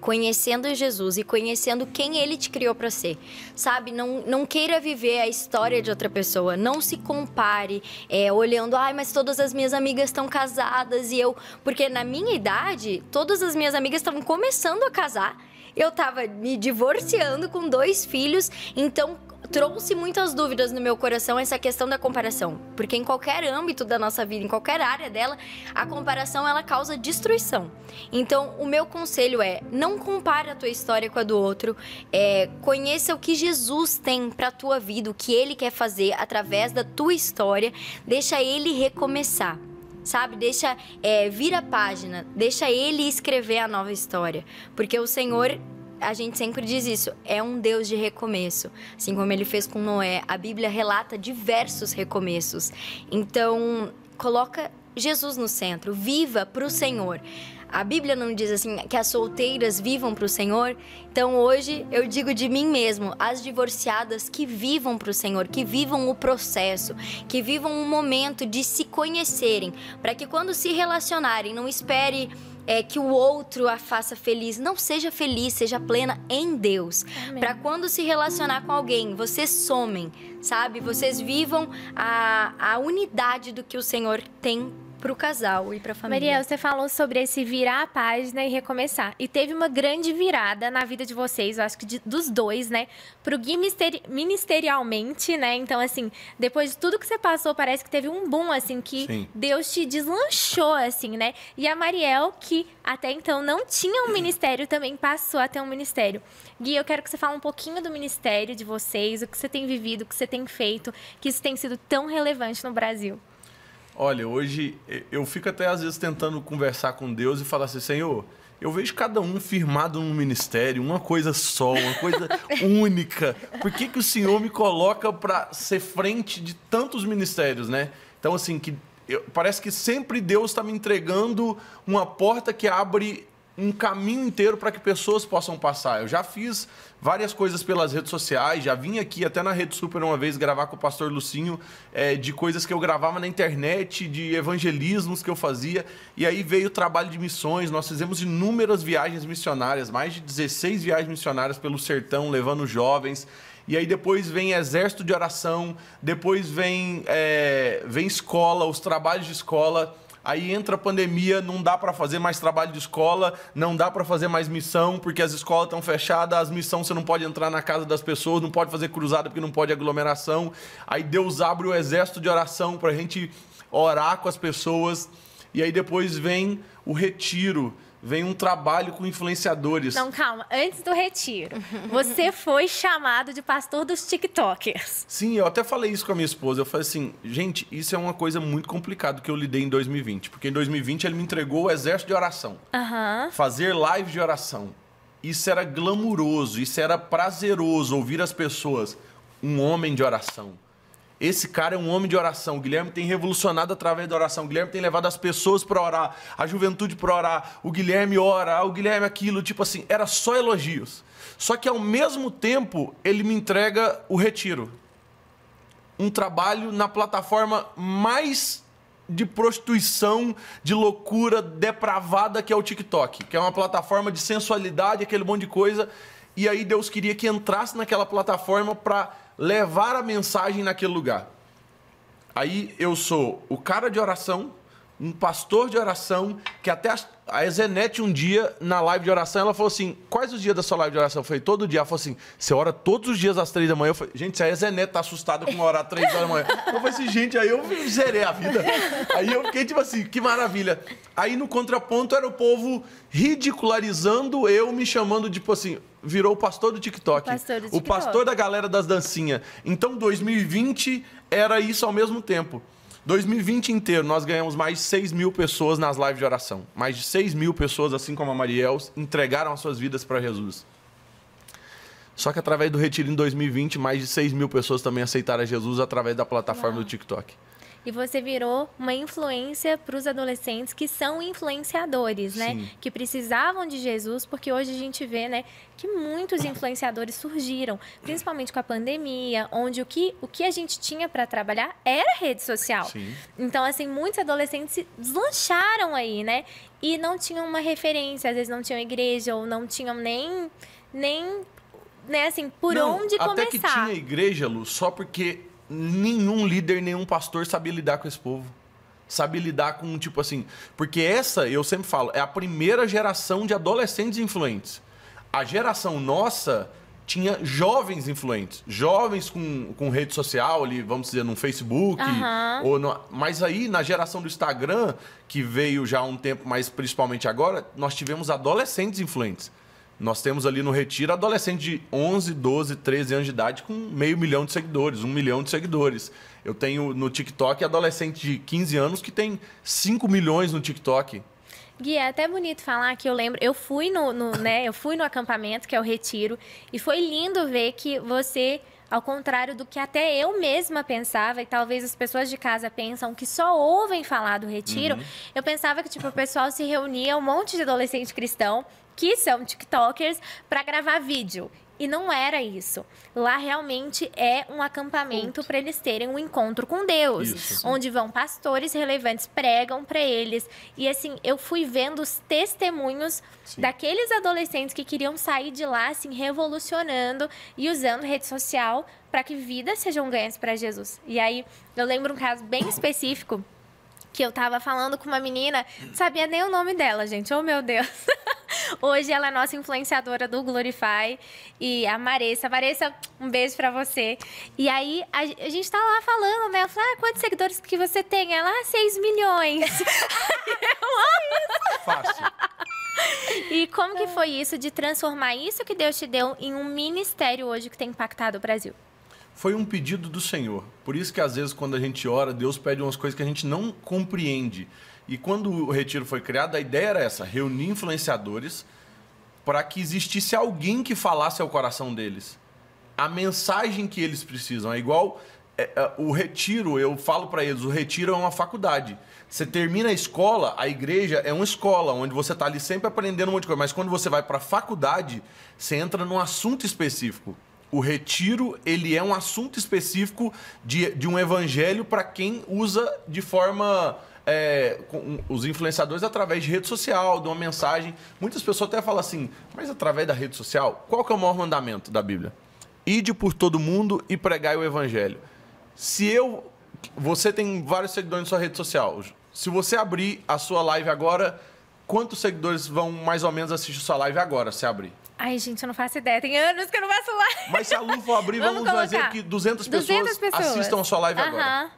conhecendo Jesus e conhecendo quem ele te criou para ser. Sabe, não, não queira viver a história de outra pessoa, não se compare é, olhando, ai, mas todas as minhas amigas estão casadas e eu, porque na minha idade, todas as minhas amigas estavam começando a casar eu tava me divorciando com dois filhos, então trouxe muitas dúvidas no meu coração essa questão da comparação, porque em qualquer âmbito da nossa vida, em qualquer área dela, a comparação ela causa destruição. Então, o meu conselho é: não compare a tua história com a do outro, é, conheça o que Jesus tem para tua vida, o que Ele quer fazer através da tua história, deixa Ele recomeçar sabe? Deixa, é, vira a página, deixa ele escrever a nova história, porque o Senhor a gente sempre diz isso, é um Deus de recomeço, assim como ele fez com Noé. A Bíblia relata diversos recomeços. Então, coloca Jesus no centro, viva para o Senhor. A Bíblia não diz assim que as solteiras vivam para o Senhor. Então hoje eu digo de mim mesmo, as divorciadas que vivam para o Senhor, que vivam o processo, que vivam o momento de se conhecerem, para que quando se relacionarem, não espere é, que o outro a faça feliz. Não seja feliz, seja plena em Deus. Para quando se relacionar com alguém, vocês somem, sabe? Vocês vivam a, a unidade do que o Senhor tem para o casal e para a família. Maria, você falou sobre esse virar a página e recomeçar. E teve uma grande virada na vida de vocês, eu acho que de, dos dois, né? Pro Gui misteri, ministerialmente, né? Então, assim, depois de tudo que você passou, parece que teve um boom, assim, que Sim. Deus te deslanchou, assim, né? E a Mariel, que até então não tinha um ministério, também passou a ter um ministério. Gui, eu quero que você fale um pouquinho do ministério de vocês, o que você tem vivido, o que você tem feito, que isso tem sido tão relevante no Brasil. Olha, hoje eu fico até às vezes tentando conversar com Deus e falar assim, Senhor, eu vejo cada um firmado num ministério, uma coisa só, uma coisa única. Por que, que o Senhor me coloca para ser frente de tantos ministérios, né? Então, assim, que eu, parece que sempre Deus está me entregando uma porta que abre um caminho inteiro para que pessoas possam passar. Eu já fiz várias coisas pelas redes sociais. Já vim aqui até na Rede Super uma vez gravar com o pastor Lucinho é, de coisas que eu gravava na internet, de evangelismos que eu fazia. E aí veio o trabalho de missões. Nós fizemos inúmeras viagens missionárias, mais de 16 viagens missionárias pelo sertão, levando jovens. E aí depois vem exército de oração, depois vem, é, vem escola, os trabalhos de escola. Aí entra a pandemia, não dá para fazer mais trabalho de escola, não dá para fazer mais missão, porque as escolas estão fechadas, as missões você não pode entrar na casa das pessoas, não pode fazer cruzada porque não pode aglomeração. Aí Deus abre o exército de oração para a gente orar com as pessoas. E aí depois vem o retiro vem um trabalho com influenciadores. Não, calma. Antes do retiro, você foi chamado de pastor dos TikTokers. Sim, eu até falei isso com a minha esposa. Eu falei assim, gente, isso é uma coisa muito complicada que eu lidei em 2020. Porque em 2020 ele me entregou o exército de oração. Uhum. Fazer live de oração. Isso era glamuroso, isso era prazeroso ouvir as pessoas. Um homem de oração esse cara é um homem de oração. O Guilherme tem revolucionado através da oração. O Guilherme tem levado as pessoas para orar, a juventude para orar. O Guilherme ora, o Guilherme aquilo, tipo assim, era só elogios. Só que ao mesmo tempo, ele me entrega o retiro. Um trabalho na plataforma mais de prostituição, de loucura depravada que é o TikTok, que é uma plataforma de sensualidade, aquele monte de coisa. E aí Deus queria que entrasse naquela plataforma para levar a mensagem naquele lugar. Aí eu sou o cara de oração, um pastor de oração que até as a Zenete, um dia, na live de oração, ela falou assim: quais os dias da sua live de oração? Eu falei, todo dia. Ela falou assim: você ora todos os dias às três da manhã. Eu falei, gente, se a Zenete tá assustada com orar às três da manhã. Eu falei assim, gente, aí eu zerei a vida. Aí eu fiquei tipo assim, que maravilha. Aí no contraponto era o povo ridicularizando eu, me chamando, tipo assim, virou o pastor do TikTok. O pastor, do TikTok. O pastor da galera das dancinhas. Então, 2020 era isso ao mesmo tempo. 2020 inteiro, nós ganhamos mais de 6 mil pessoas nas lives de oração. Mais de 6 mil pessoas, assim como a Mariel, entregaram as suas vidas para Jesus. Só que através do retiro em 2020, mais de 6 mil pessoas também aceitaram Jesus através da plataforma Uau. do TikTok e você virou uma influência para os adolescentes que são influenciadores, né? Que precisavam de Jesus, porque hoje a gente vê, né, que muitos influenciadores surgiram, principalmente com a pandemia, onde o que, o que a gente tinha para trabalhar era rede social. Sim. Então, assim, muitos adolescentes se deslancharam aí, né? E não tinham uma referência, às vezes não tinham igreja ou não tinham nem nem né, assim, por não, onde até começar. Até que tinha igreja, Lu, só porque nenhum líder, nenhum pastor sabia lidar com esse povo. Sabe lidar com, tipo assim. Porque essa, eu sempre falo, é a primeira geração de adolescentes influentes. A geração nossa tinha jovens influentes, jovens com, com rede social ali, vamos dizer, no Facebook, uhum. ou no, mas aí na geração do Instagram, que veio já há um tempo, mas principalmente agora, nós tivemos adolescentes influentes. Nós temos ali no Retiro adolescente de 11, 12, 13 anos de idade com meio milhão de seguidores, um milhão de seguidores. Eu tenho no TikTok adolescente de 15 anos que tem 5 milhões no TikTok. Gui, é até bonito falar que eu lembro, eu fui no, no né, eu fui no acampamento, que é o Retiro, e foi lindo ver que você ao contrário do que até eu mesma pensava, e talvez as pessoas de casa pensam que só ouvem falar do retiro, uhum. eu pensava que tipo, o pessoal se reunia, um monte de adolescente cristão, que são TikTokers para gravar vídeo. E não era isso. Lá realmente é um acampamento para eles terem um encontro com Deus, isso, onde vão pastores relevantes pregam para eles. E assim, eu fui vendo os testemunhos sim. daqueles adolescentes que queriam sair de lá assim revolucionando e usando rede social para que vidas sejam ganhas para Jesus. E aí, eu lembro um caso bem específico que eu tava falando com uma menina, não sabia nem o nome dela, gente. Oh, meu Deus. Hoje ela é nossa influenciadora do Glorify e a Maressa. Maressa, um beijo para você. E aí a, a, gente tá lá falando, né? Eu falei, ah, quantos seguidores que você tem? Ela, 6 ah, milhões. eu amo ah. Fácil. E como que é. foi isso de transformar isso que Deus te deu em um ministério hoje que tem impactado o Brasil? foi um pedido do Senhor. Por isso que às vezes quando a gente ora, Deus pede umas coisas que a gente não compreende. E quando o retiro foi criado, a ideia era essa: reunir influenciadores para que existisse alguém que falasse ao coração deles a mensagem que eles precisam. É igual é, é, o retiro, eu falo para eles, o retiro é uma faculdade. Você termina a escola, a igreja é uma escola onde você está ali sempre aprendendo um monte de coisa, mas quando você vai para a faculdade, você entra num assunto específico o retiro ele é um assunto específico de, de um evangelho para quem usa de forma é, os influenciadores através de rede social, de uma mensagem. Muitas pessoas até falam assim, mas através da rede social, qual que é o maior mandamento da Bíblia? Ide por todo mundo e pregai o evangelho. Se eu. Você tem vários seguidores na sua rede social. Se você abrir a sua live agora, quantos seguidores vão mais ou menos assistir sua live agora se abrir? Ai, gente, eu não faço ideia. Tem anos que eu não faço live. Mas se a Lu for abrir, vamos, vamos fazer que 200 pessoas, 200 pessoas, assistam a sua live uh -huh. agora.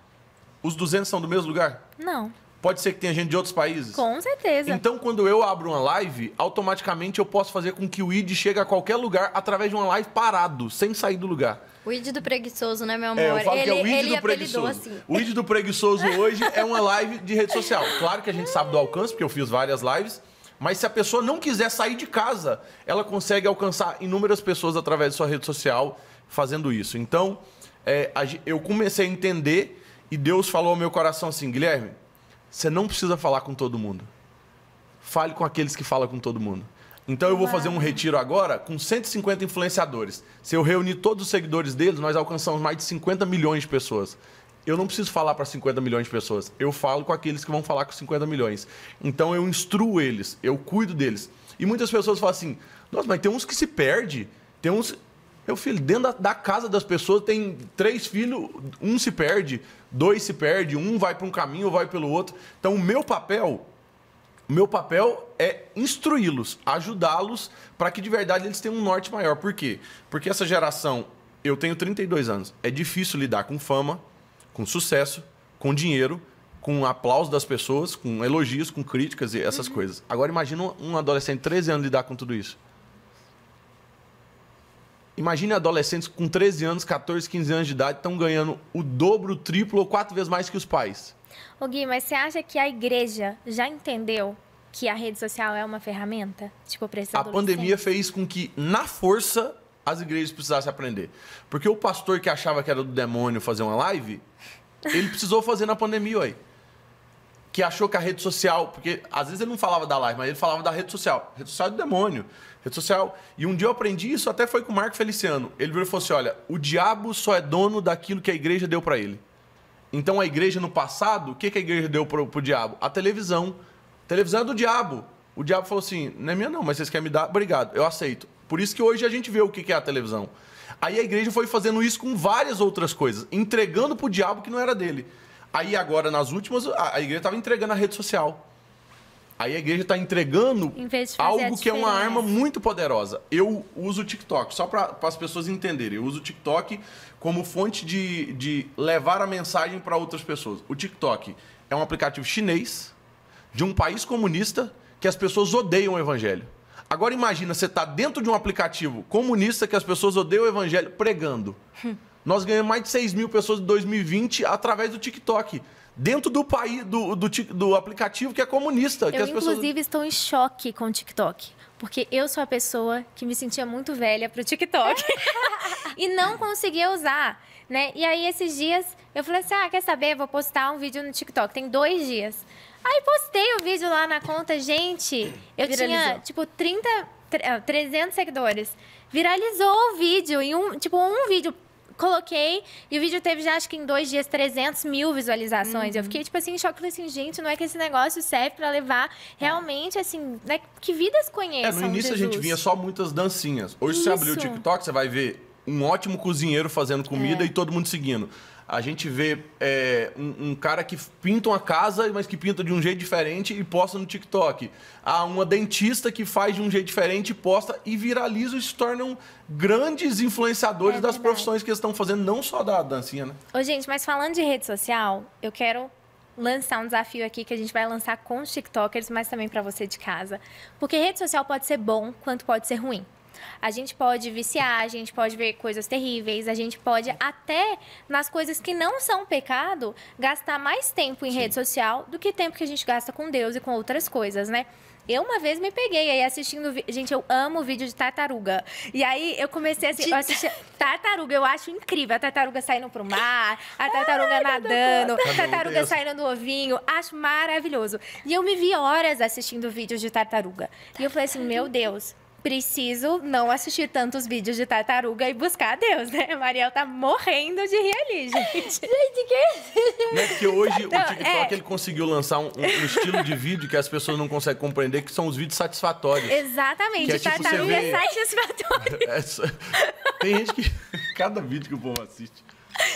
Os 200 são do mesmo lugar? Não. Pode ser que tenha gente de outros países? Com certeza. Então, quando eu abro uma live, automaticamente eu posso fazer com que o ID chegue a qualquer lugar através de uma live parado, sem sair do lugar. O ID do preguiçoso, né, meu amor? É, eu falo ele, que é o ID do é preguiçoso. Assim. O ID do preguiçoso hoje é uma live de rede social. Claro que a gente sabe do alcance, porque eu fiz várias lives. Mas se a pessoa não quiser sair de casa, ela consegue alcançar inúmeras pessoas através de sua rede social fazendo isso. Então, é, eu comecei a entender e Deus falou ao meu coração assim: Guilherme, você não precisa falar com todo mundo. Fale com aqueles que falam com todo mundo. Então eu vou fazer um retiro agora com 150 influenciadores. Se eu reunir todos os seguidores deles, nós alcançamos mais de 50 milhões de pessoas eu não preciso falar para 50 milhões de pessoas. Eu falo com aqueles que vão falar com 50 milhões. Então eu instruo eles, eu cuido deles. E muitas pessoas falam assim: nossa, mas tem uns que se perde, tem uns. Meu filho, dentro da, da casa das pessoas tem três filhos, um se perde, dois se perde, um vai para um caminho, ou vai pelo outro. Então o meu papel meu papel é instruí-los, ajudá-los para que de verdade eles tenham um norte maior. Por quê? Porque essa geração, eu tenho 32 anos, é difícil lidar com fama, com sucesso, com dinheiro, com aplauso das pessoas, com elogios, com críticas e essas uhum. coisas. Agora imagina um adolescente de 13 anos lidar com tudo isso. Imagine adolescentes com 13 anos, 14, 15 anos de idade estão ganhando o dobro, o triplo ou quatro vezes mais que os pais. Ô Gui, mas você acha que a igreja já entendeu que a rede social é uma ferramenta? Tipo, para A pandemia fez com que, na força, as igrejas precisassem aprender. Porque o pastor que achava que era do demônio fazer uma live, ele precisou fazer na pandemia, aí. Que achou que a rede social, porque às vezes ele não falava da live, mas ele falava da rede social. Rede social é do demônio. Rede social. E um dia eu aprendi isso, até foi com o Marco Feliciano. Ele virou e falou assim: olha, o diabo só é dono daquilo que a igreja deu para ele. Então a igreja no passado, o que, que a igreja deu pro, pro diabo? A televisão. A televisão é do diabo. O diabo falou assim: não é minha não, mas vocês querem me dar? Obrigado, eu aceito. Por isso que hoje a gente vê o que é a televisão. Aí a igreja foi fazendo isso com várias outras coisas, entregando para o diabo que não era dele. Aí agora, nas últimas, a igreja estava entregando a rede social. Aí a igreja está entregando algo que é uma arma muito poderosa. Eu uso o TikTok, só para as pessoas entenderem. Eu uso o TikTok como fonte de, de levar a mensagem para outras pessoas. O TikTok é um aplicativo chinês de um país comunista que as pessoas odeiam o evangelho. Agora imagina, você está dentro de um aplicativo comunista que as pessoas odeiam o evangelho pregando. Nós ganhamos mais de 6 mil pessoas em 2020 através do TikTok. Dentro do país, do, do, do aplicativo que é comunista. Eu, inclusive, pessoas... estou em choque com o TikTok. Porque eu sou a pessoa que me sentia muito velha para o TikTok. e não conseguia usar, né? E aí, esses dias, eu falei assim, ah, quer saber? Vou postar um vídeo no TikTok. Tem dois dias. Aí postei o vídeo lá na conta, gente. Eu Viralizou. tinha, tipo, 30, 300 ah, seguidores. Viralizou o vídeo, em um, tipo, um vídeo coloquei e o vídeo teve já acho que em dois dias 300 mil visualizações. Uhum. Eu fiquei tipo assim em choque, falei assim, gente, não é que esse negócio serve para levar realmente assim, né, que vidas é, conheçam. É, no início Jesus. a gente vinha só muitas dancinhas. Hoje Isso. você abrir o TikTok, você vai ver um ótimo cozinheiro fazendo comida é. e todo mundo seguindo. A gente vê é, um, um, cara que pinta uma casa, mas que pinta de um jeito diferente e posta no TikTok. Há uma dentista que faz de um jeito diferente, posta e viraliza e se tornam grandes influenciadores é das profissões que eles estão fazendo, não só da dancinha, né? Ô, gente, mas falando de rede social, eu quero lançar um desafio aqui que a gente vai lançar com os TikTokers, mas também para você de casa. Porque rede social pode ser bom quanto pode ser ruim. A gente pode viciar, a gente pode ver coisas terríveis, a gente pode até nas coisas que não são pecado gastar mais tempo em Sim. rede social do que tempo que a gente gasta com Deus e com outras coisas, né? Eu uma vez me peguei aí assistindo. Gente, eu amo vídeo de tartaruga. E aí eu comecei a de... assistir tartaruga. Eu acho incrível. A tartaruga saindo pro mar, a tartaruga Ai, nadando, a tartaruga saindo do ovinho. Acho maravilhoso. E eu me vi horas assistindo vídeos de tartaruga. tartaruga. E eu falei assim: meu Deus, preciso não assistir tantos vídeos de tartaruga e buscar a Deus, né? A Mariel tá morrendo de rir ali, gente. gente, que... é Porque hoje o TikTok é... ele conseguiu lançar um, um, estilo de vídeo que as pessoas não conseguem compreender, que são os vídeos satisfatórios. Exatamente, que é, tipo, tartaruga vê... satisfatório. É, tem gente que... Cada vídeo que o povo assiste...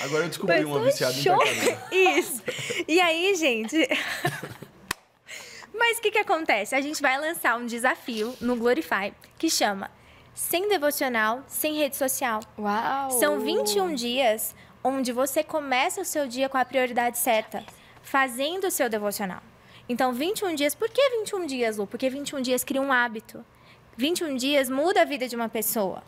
Agora eu descobri Mas uma viciada show. em tartaruga. Isso. E aí, gente... Mas o que, que acontece? A gente vai lançar um desafio no Glorify que chama Sem Devocional, Sem Rede Social. Uau! São 21 dias onde você começa o seu dia com a prioridade certa, fazendo o seu devocional. Então, 21 dias, por que 21 dias, Lu? Porque 21 dias cria um hábito. 21 dias muda a vida de uma pessoa.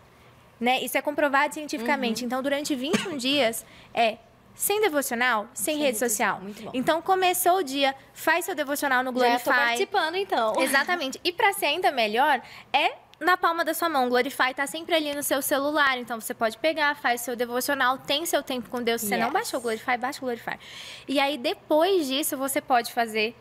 Né? Isso é comprovado cientificamente. Uhum. Então, durante 21 dias, é sem devocional, sem, sem rede social. Muito bom. Então começou o dia, faz seu devocional no Glorify. Já tô participando então. Exatamente. E para ser ainda melhor, é na palma da sua mão. O Glorify tá sempre ali no seu celular, então você pode pegar, faz seu devocional, tem seu tempo com Deus. Se yes. você não baixou o Glorify, baixa o Glorify. E aí depois disso você pode fazer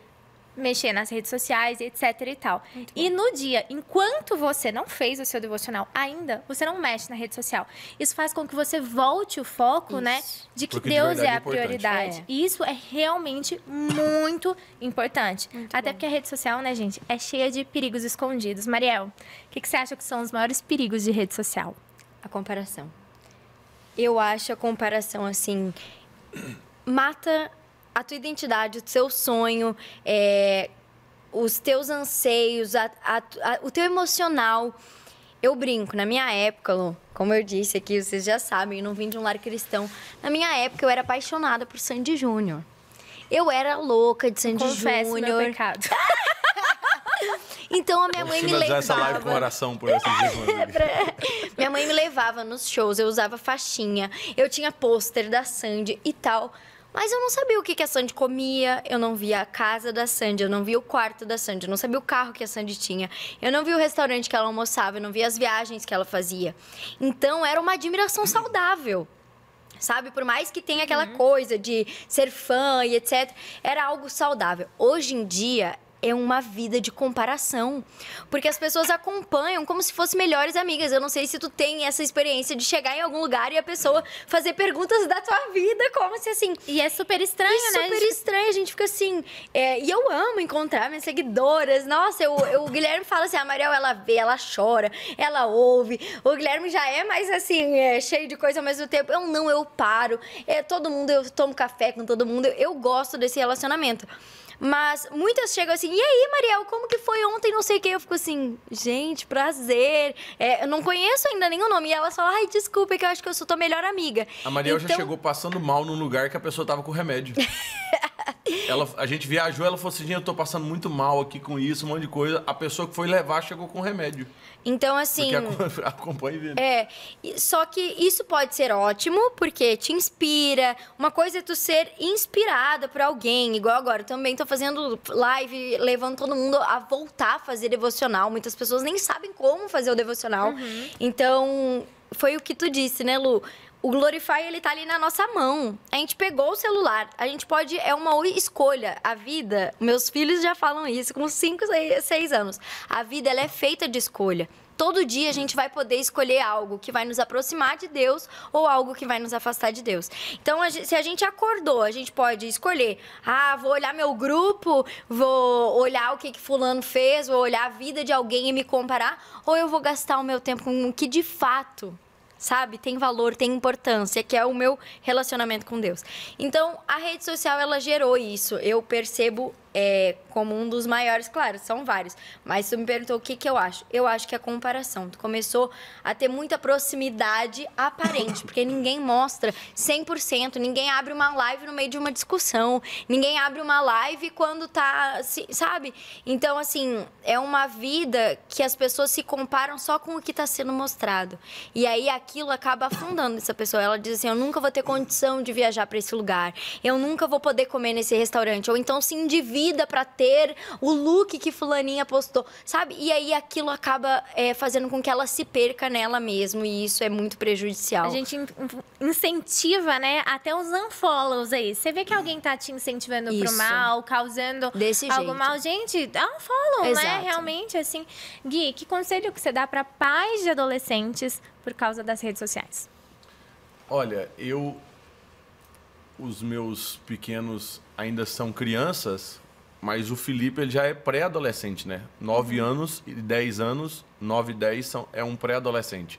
mexer nas redes sociais, etc e tal. Muito e bom. no dia, enquanto você não fez o seu devocional ainda, você não mexe na rede social. Isso faz com que você volte o foco, né, Isso. né, de que porque Deus de é, é a prioridade. É. E isso é realmente muito importante. Muito Até bom. porque a rede social, né, gente, é cheia de perigos escondidos. Mariel, o que, que você acha que são os maiores perigos de rede social? A comparação. Eu acho a comparação assim mata a tua identidade, o teu sonho, é, os teus anseios, a, a, a, o teu emocional. Eu brinco, na minha época, Lu, como eu disse aqui, vocês já sabem, eu não vim de um lar cristão. Na minha época, eu era apaixonada por Sandy Júnior. Eu era louca de Sandy Júnior. Então a minha mãe me levava. essa live com oração por esses minha mãe me levava nos shows, eu usava faixinha, eu tinha pôster da Sandy e tal. Mas eu não sabia o que, que a Sandy comia, eu não via a casa da Sandy, eu não via o quarto da Sandy, eu não sabia o carro que a Sandy tinha, eu não via o restaurante que ela almoçava, eu não via as viagens que ela fazia. Então era uma admiração saudável. Sabe, por mais que tenha aquela uhum. coisa de ser fã e etc, era algo saudável. Hoje em dia é uma vida de comparação. Porque as pessoas acompanham como se fossem melhores amigas. Eu não sei se tu tem essa experiência de chegar em algum lugar e a pessoa fazer perguntas da tua vida, como se assim. E é super estranho, né? Super estranho, a gente fica assim. É... e eu amo encontrar minhas seguidoras. Nossa, eu, eu, o Guilherme fala assim: a ah, Mariel, ela vê, ela chora, ela ouve. O Guilherme já é mais assim, é, cheio de coisa ao mesmo tempo. Eu não, eu paro. É, todo mundo, eu tomo café com todo mundo. eu, eu gosto desse relacionamento. Mas muitas chegam assim, e aí, Mariel, como que foi ontem, não sei o que. Eu fico assim, gente, prazer. É, eu não conheço ainda nenhum nome. E elas falam, ai, desculpa, que eu acho que eu sou tua melhor amiga. A Mariel então... já chegou passando mal num lugar que a pessoa tava com remédio. ela, a gente viajou, ela falou assim, gente, eu tô passando muito mal aqui com isso, um monte de coisa. A pessoa que foi levar chegou com remédio. Então, assim. acompanha É. Só que isso pode ser ótimo, porque te inspira. Uma coisa é tu ser inspirada por alguém, igual agora. Eu também tô fazendo live, levando todo mundo a voltar a fazer devocional. Muitas pessoas nem sabem como fazer o devocional. Uhum. Então, foi o que tu disse, né, Lu? O Glorify, ele tá ali na nossa mão. A gente pegou o celular. A gente pode. É uma escolha. A vida. Meus filhos já falam isso com 5, 6 anos. A vida, ela é feita de escolha todo dia a gente vai poder escolher algo que vai nos aproximar de Deus ou algo que vai nos afastar de Deus. Então, a gente, se a gente acordou, a gente pode escolher: ah, vou olhar meu grupo, vou olhar o que, que Fulano fez, vou olhar a vida de alguém e me comparar, ou eu vou gastar o meu tempo com o que de fato sabe? Tem valor, tem importância, que é o meu relacionamento com Deus. Então, a rede social ela gerou isso. Eu percebo é, como um dos maiores, claro, são vários. Mas tu me perguntou o que, que eu acho. Eu acho que a é comparação. Tu começou a ter muita proximidade aparente, porque ninguém mostra 100%, ninguém abre uma live no meio de uma discussão, ninguém abre uma live quando tá, sabe? Então, assim, é uma vida que as pessoas se comparam só com o que está sendo mostrado. E aí aquilo acaba afundando essa pessoa. Ela diz assim: eu nunca vou ter condição de viajar para esse lugar, eu nunca vou poder comer nesse restaurante. Ou então se endivida vida para ter o look que fulaninha postou, sabe? E aí aquilo acaba é, fazendo com que ela se perca nela mesmo e isso é muito prejudicial. A gente in incentiva, né, até os unfollows aí. Você vê que alguém tá te incentivando isso. pro mal, causando Desse algo jeito. mal, gente, dá um follow, né, Exato. né? Realmente assim. Gui, que conselho que você dá para pais de adolescentes por causa das redes sociais? Olha, eu os meus pequenos ainda são crianças, mas o Felipe ele já é pré-adolescente, né? 9 uhum. anos e 10 anos, 9 e 10 são, é um pré-adolescente.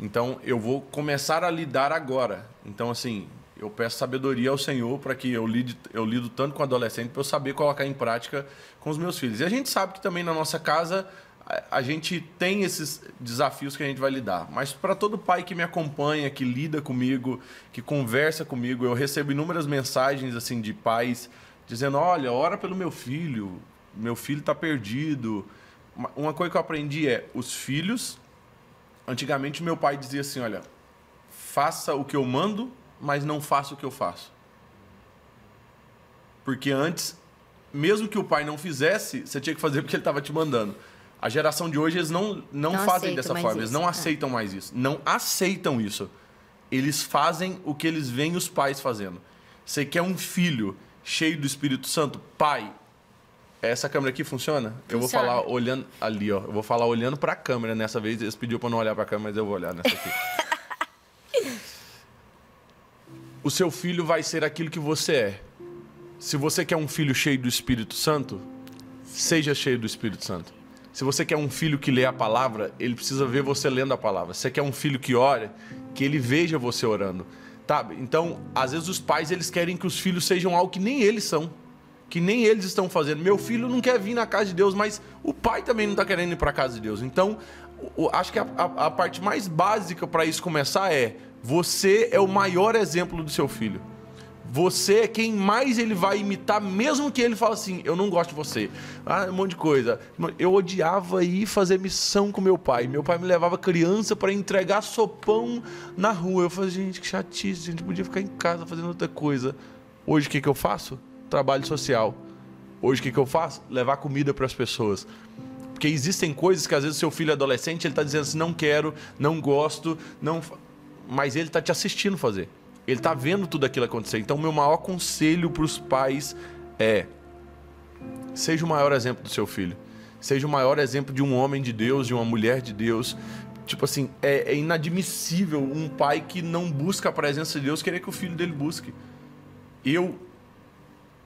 Então eu vou começar a lidar agora. Então, assim, eu peço sabedoria ao Senhor para que eu, lide, eu lido tanto com adolescente para eu saber colocar em prática com os meus filhos. E a gente sabe que também na nossa casa a, a gente tem esses desafios que a gente vai lidar. Mas para todo pai que me acompanha, que lida comigo, que conversa comigo, eu recebo inúmeras mensagens assim de pais dizendo: olha, ora pelo meu filho, meu filho está perdido. Uma coisa que eu aprendi é: os filhos. Antigamente, meu pai dizia assim: olha, faça o que eu mando, mas não faça o que eu faço. Porque antes, mesmo que o pai não fizesse, você tinha que fazer porque ele estava te mandando. A geração de hoje, eles não, não, não fazem dessa forma, isso. eles não é. aceitam é. mais isso. Não aceitam isso. Eles fazem o que eles veem os pais fazendo. Você quer um filho cheio do Espírito Santo, Pai, essa câmera aqui funciona? funciona? Eu vou falar olhando ali, ó. Eu vou falar olhando para a câmera nessa vez. Eles pediu para não olhar para a câmera, mas eu vou olhar nessa aqui. o seu filho vai ser aquilo que você é. Se você quer um filho cheio do Espírito Santo, seja cheio do Espírito Santo. Se você quer um filho que lê a palavra, ele precisa ver você lendo a palavra. Se você quer um filho que ora, que ele veja você orando. Tá, então, às vezes os pais eles querem que os filhos sejam algo que nem eles são, que nem eles estão fazendo. Meu filho não quer vir na casa de Deus, mas o pai também não está querendo ir para a casa de Deus. Então, acho que a, a, a parte mais básica para isso começar é: você é o maior exemplo do seu filho. Você é quem mais ele vai imitar, mesmo que ele fale assim: eu não gosto de você. Ah, um monte de coisa. Eu odiava ir fazer missão com meu pai. Meu pai me levava criança para entregar sopão na rua. Eu falei: gente, que chatice, a gente podia ficar em casa fazendo outra coisa. Hoje o que, que eu faço? Trabalho social. Hoje o que, que eu faço? Levar comida para as pessoas. Porque existem coisas que às vezes seu filho é adolescente, ele está dizendo assim: não quero, não gosto, não. Mas ele está te assistindo fazer. Ele está vendo tudo aquilo acontecer. Então, meu maior conselho para os pais é: seja o maior exemplo do seu filho. Seja o maior exemplo de um homem de Deus, de uma mulher de Deus. Tipo assim, é, é inadmissível um pai que não busca a presença de Deus querer que o filho dele busque. Eu,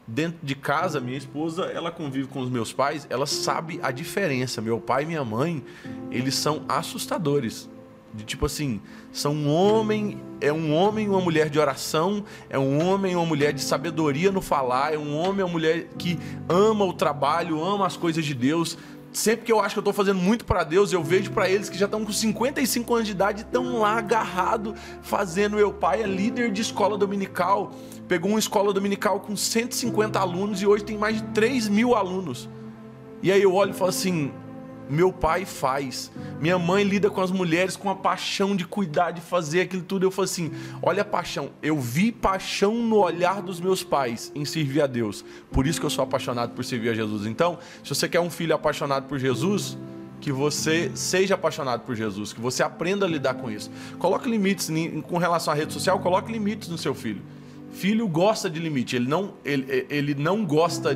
dentro de casa, minha esposa, ela convive com os meus pais, ela sabe a diferença. Meu pai e minha mãe, eles são assustadores de tipo assim, são um homem, é um homem e uma mulher de oração, é um homem e uma mulher de sabedoria no falar, é um homem e uma mulher que ama o trabalho, ama as coisas de Deus, sempre que eu acho que eu tô fazendo muito para Deus, eu vejo para eles que já estão com 55 anos de idade e estão lá agarrado fazendo. Meu pai é líder de escola dominical, pegou uma escola dominical com 150 alunos e hoje tem mais de 3 mil alunos. E aí eu olho e falo assim: meu pai faz. Minha mãe lida com as mulheres com a paixão de cuidar, de fazer aquilo tudo. Eu falo assim: olha a paixão. Eu vi paixão no olhar dos meus pais em servir a Deus. Por isso que eu sou apaixonado por servir a Jesus. Então, se você quer um filho apaixonado por Jesus, que você seja apaixonado por Jesus, que você aprenda a lidar com isso. Coloque limites com relação à rede social, coloque limites no seu filho. Filho gosta de limite, ele não, ele, ele não gosta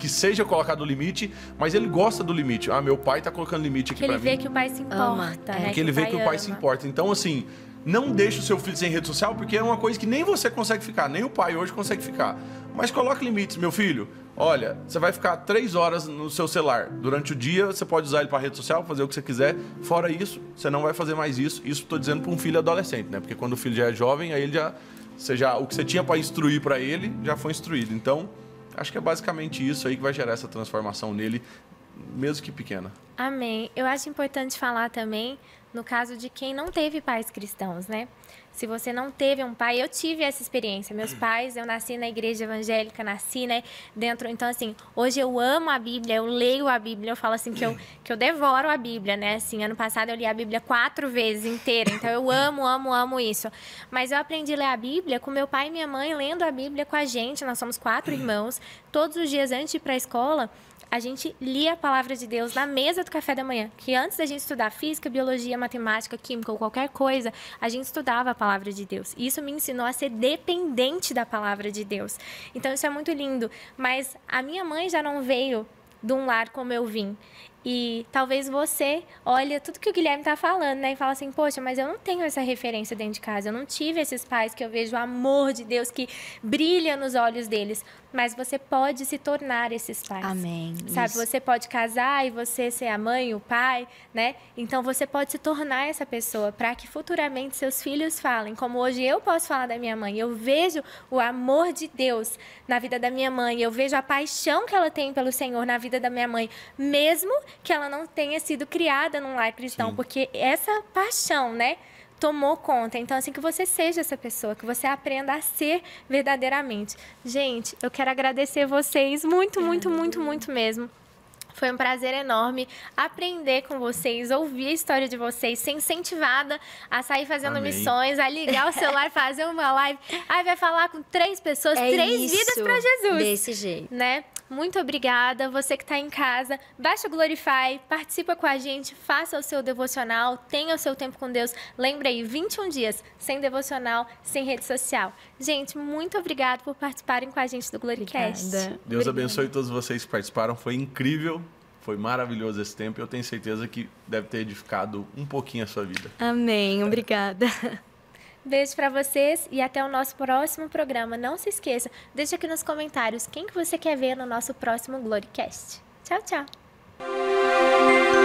que seja colocado o limite, mas ele gosta do limite. Ah, meu pai tá colocando limite aqui para mim. Porque ele vê que o pai se importa, é. né? Porque é ele vê que o pai se importa. Então, assim, não deixe o seu filho sem rede social, porque é uma coisa que nem você consegue ficar, nem o pai hoje consegue ficar. Mas coloque limites, meu filho. Olha, você vai ficar três horas no seu celular. Durante o dia, você pode usar ele para rede social, fazer o que você quiser. Fora isso, você não vai fazer mais isso. Isso estou dizendo para um filho adolescente, né? Porque quando o filho já é jovem, aí ele já, você já o que você tinha para instruir para ele já foi instruído. Então, Acho que é basicamente isso aí que vai gerar essa transformação nele, mesmo que pequena. Amém. Eu acho importante falar também no caso de quem não teve pais cristãos, né? Se você não teve um pai, eu tive essa experiência. Meus hum. pais, eu nasci na igreja evangélica, nasci, né, dentro. Então, assim, hoje eu amo a Bíblia, eu leio a Bíblia, eu falo assim que eu, hum. que eu devoro a Bíblia, né? Assim, ano passado eu li a Bíblia quatro vezes inteira. Então, eu amo, amo, amo isso. Mas eu aprendi a ler a Bíblia com meu pai e minha mãe lendo a Bíblia com a gente. Nós somos quatro hum. irmãos. Todos os dias antes de ir para a escola, a gente lia a palavra de Deus na mesa do café da manhã. Que antes da gente estudar física, biologia, matemática, química ou qualquer coisa, a gente estudava a palavra de Deus. E isso me ensinou a ser dependente da palavra de Deus. Então isso é muito lindo. Mas a minha mãe já não veio de um lar como eu vim. E talvez você olhe tudo que o Guilherme está falando, né? E fala assim, poxa, mas eu não tenho essa referência dentro de casa. Eu não tive esses pais que eu vejo o amor de Deus que brilha nos olhos deles. Mas você pode se tornar esses pais. Amém. Sabe, Isso. você pode casar e você ser a mãe, o pai, né? Então você pode se tornar essa pessoa para que futuramente seus filhos falem, como hoje eu posso falar da minha mãe. Eu vejo o amor de Deus na vida da minha mãe. Eu vejo a paixão que ela tem pelo Senhor na vida da minha mãe, mesmo que ela não tenha sido criada num lar cristão, Sim. porque essa paixão, né? tomou conta. Então, assim, que você seja essa pessoa, que você aprenda a ser verdadeiramente. Gente, eu quero agradecer vocês muito, muito, muito, muito mesmo. Foi um prazer enorme aprender com vocês, ouvir a história de vocês, ser incentivada a sair fazendo missões, a ligar o celular, fazer uma live. Aí vai falar com três pessoas, é três isso, vidas para Jesus. Desse jeito. Né? Muito obrigada. Você que está em casa, baixa o Glorify, participa com a gente, faça o seu devocional, tenha o seu tempo com Deus. Lembra aí, 21 dias sem devocional, sem rede social. Gente, muito obrigada por participarem com a gente do Gloricast. Deus obrigada. abençoe todos vocês que participaram. Foi incrível. Foi maravilhoso esse tempo. Eu tenho certeza que deve ter edificado um pouquinho a sua vida. Amém. Obrigada. Beijo para vocês e até o nosso próximo programa. Não se esqueça, deixa aqui nos comentários quem que você quer ver no nosso próximo Glorycast. Tchau, tchau.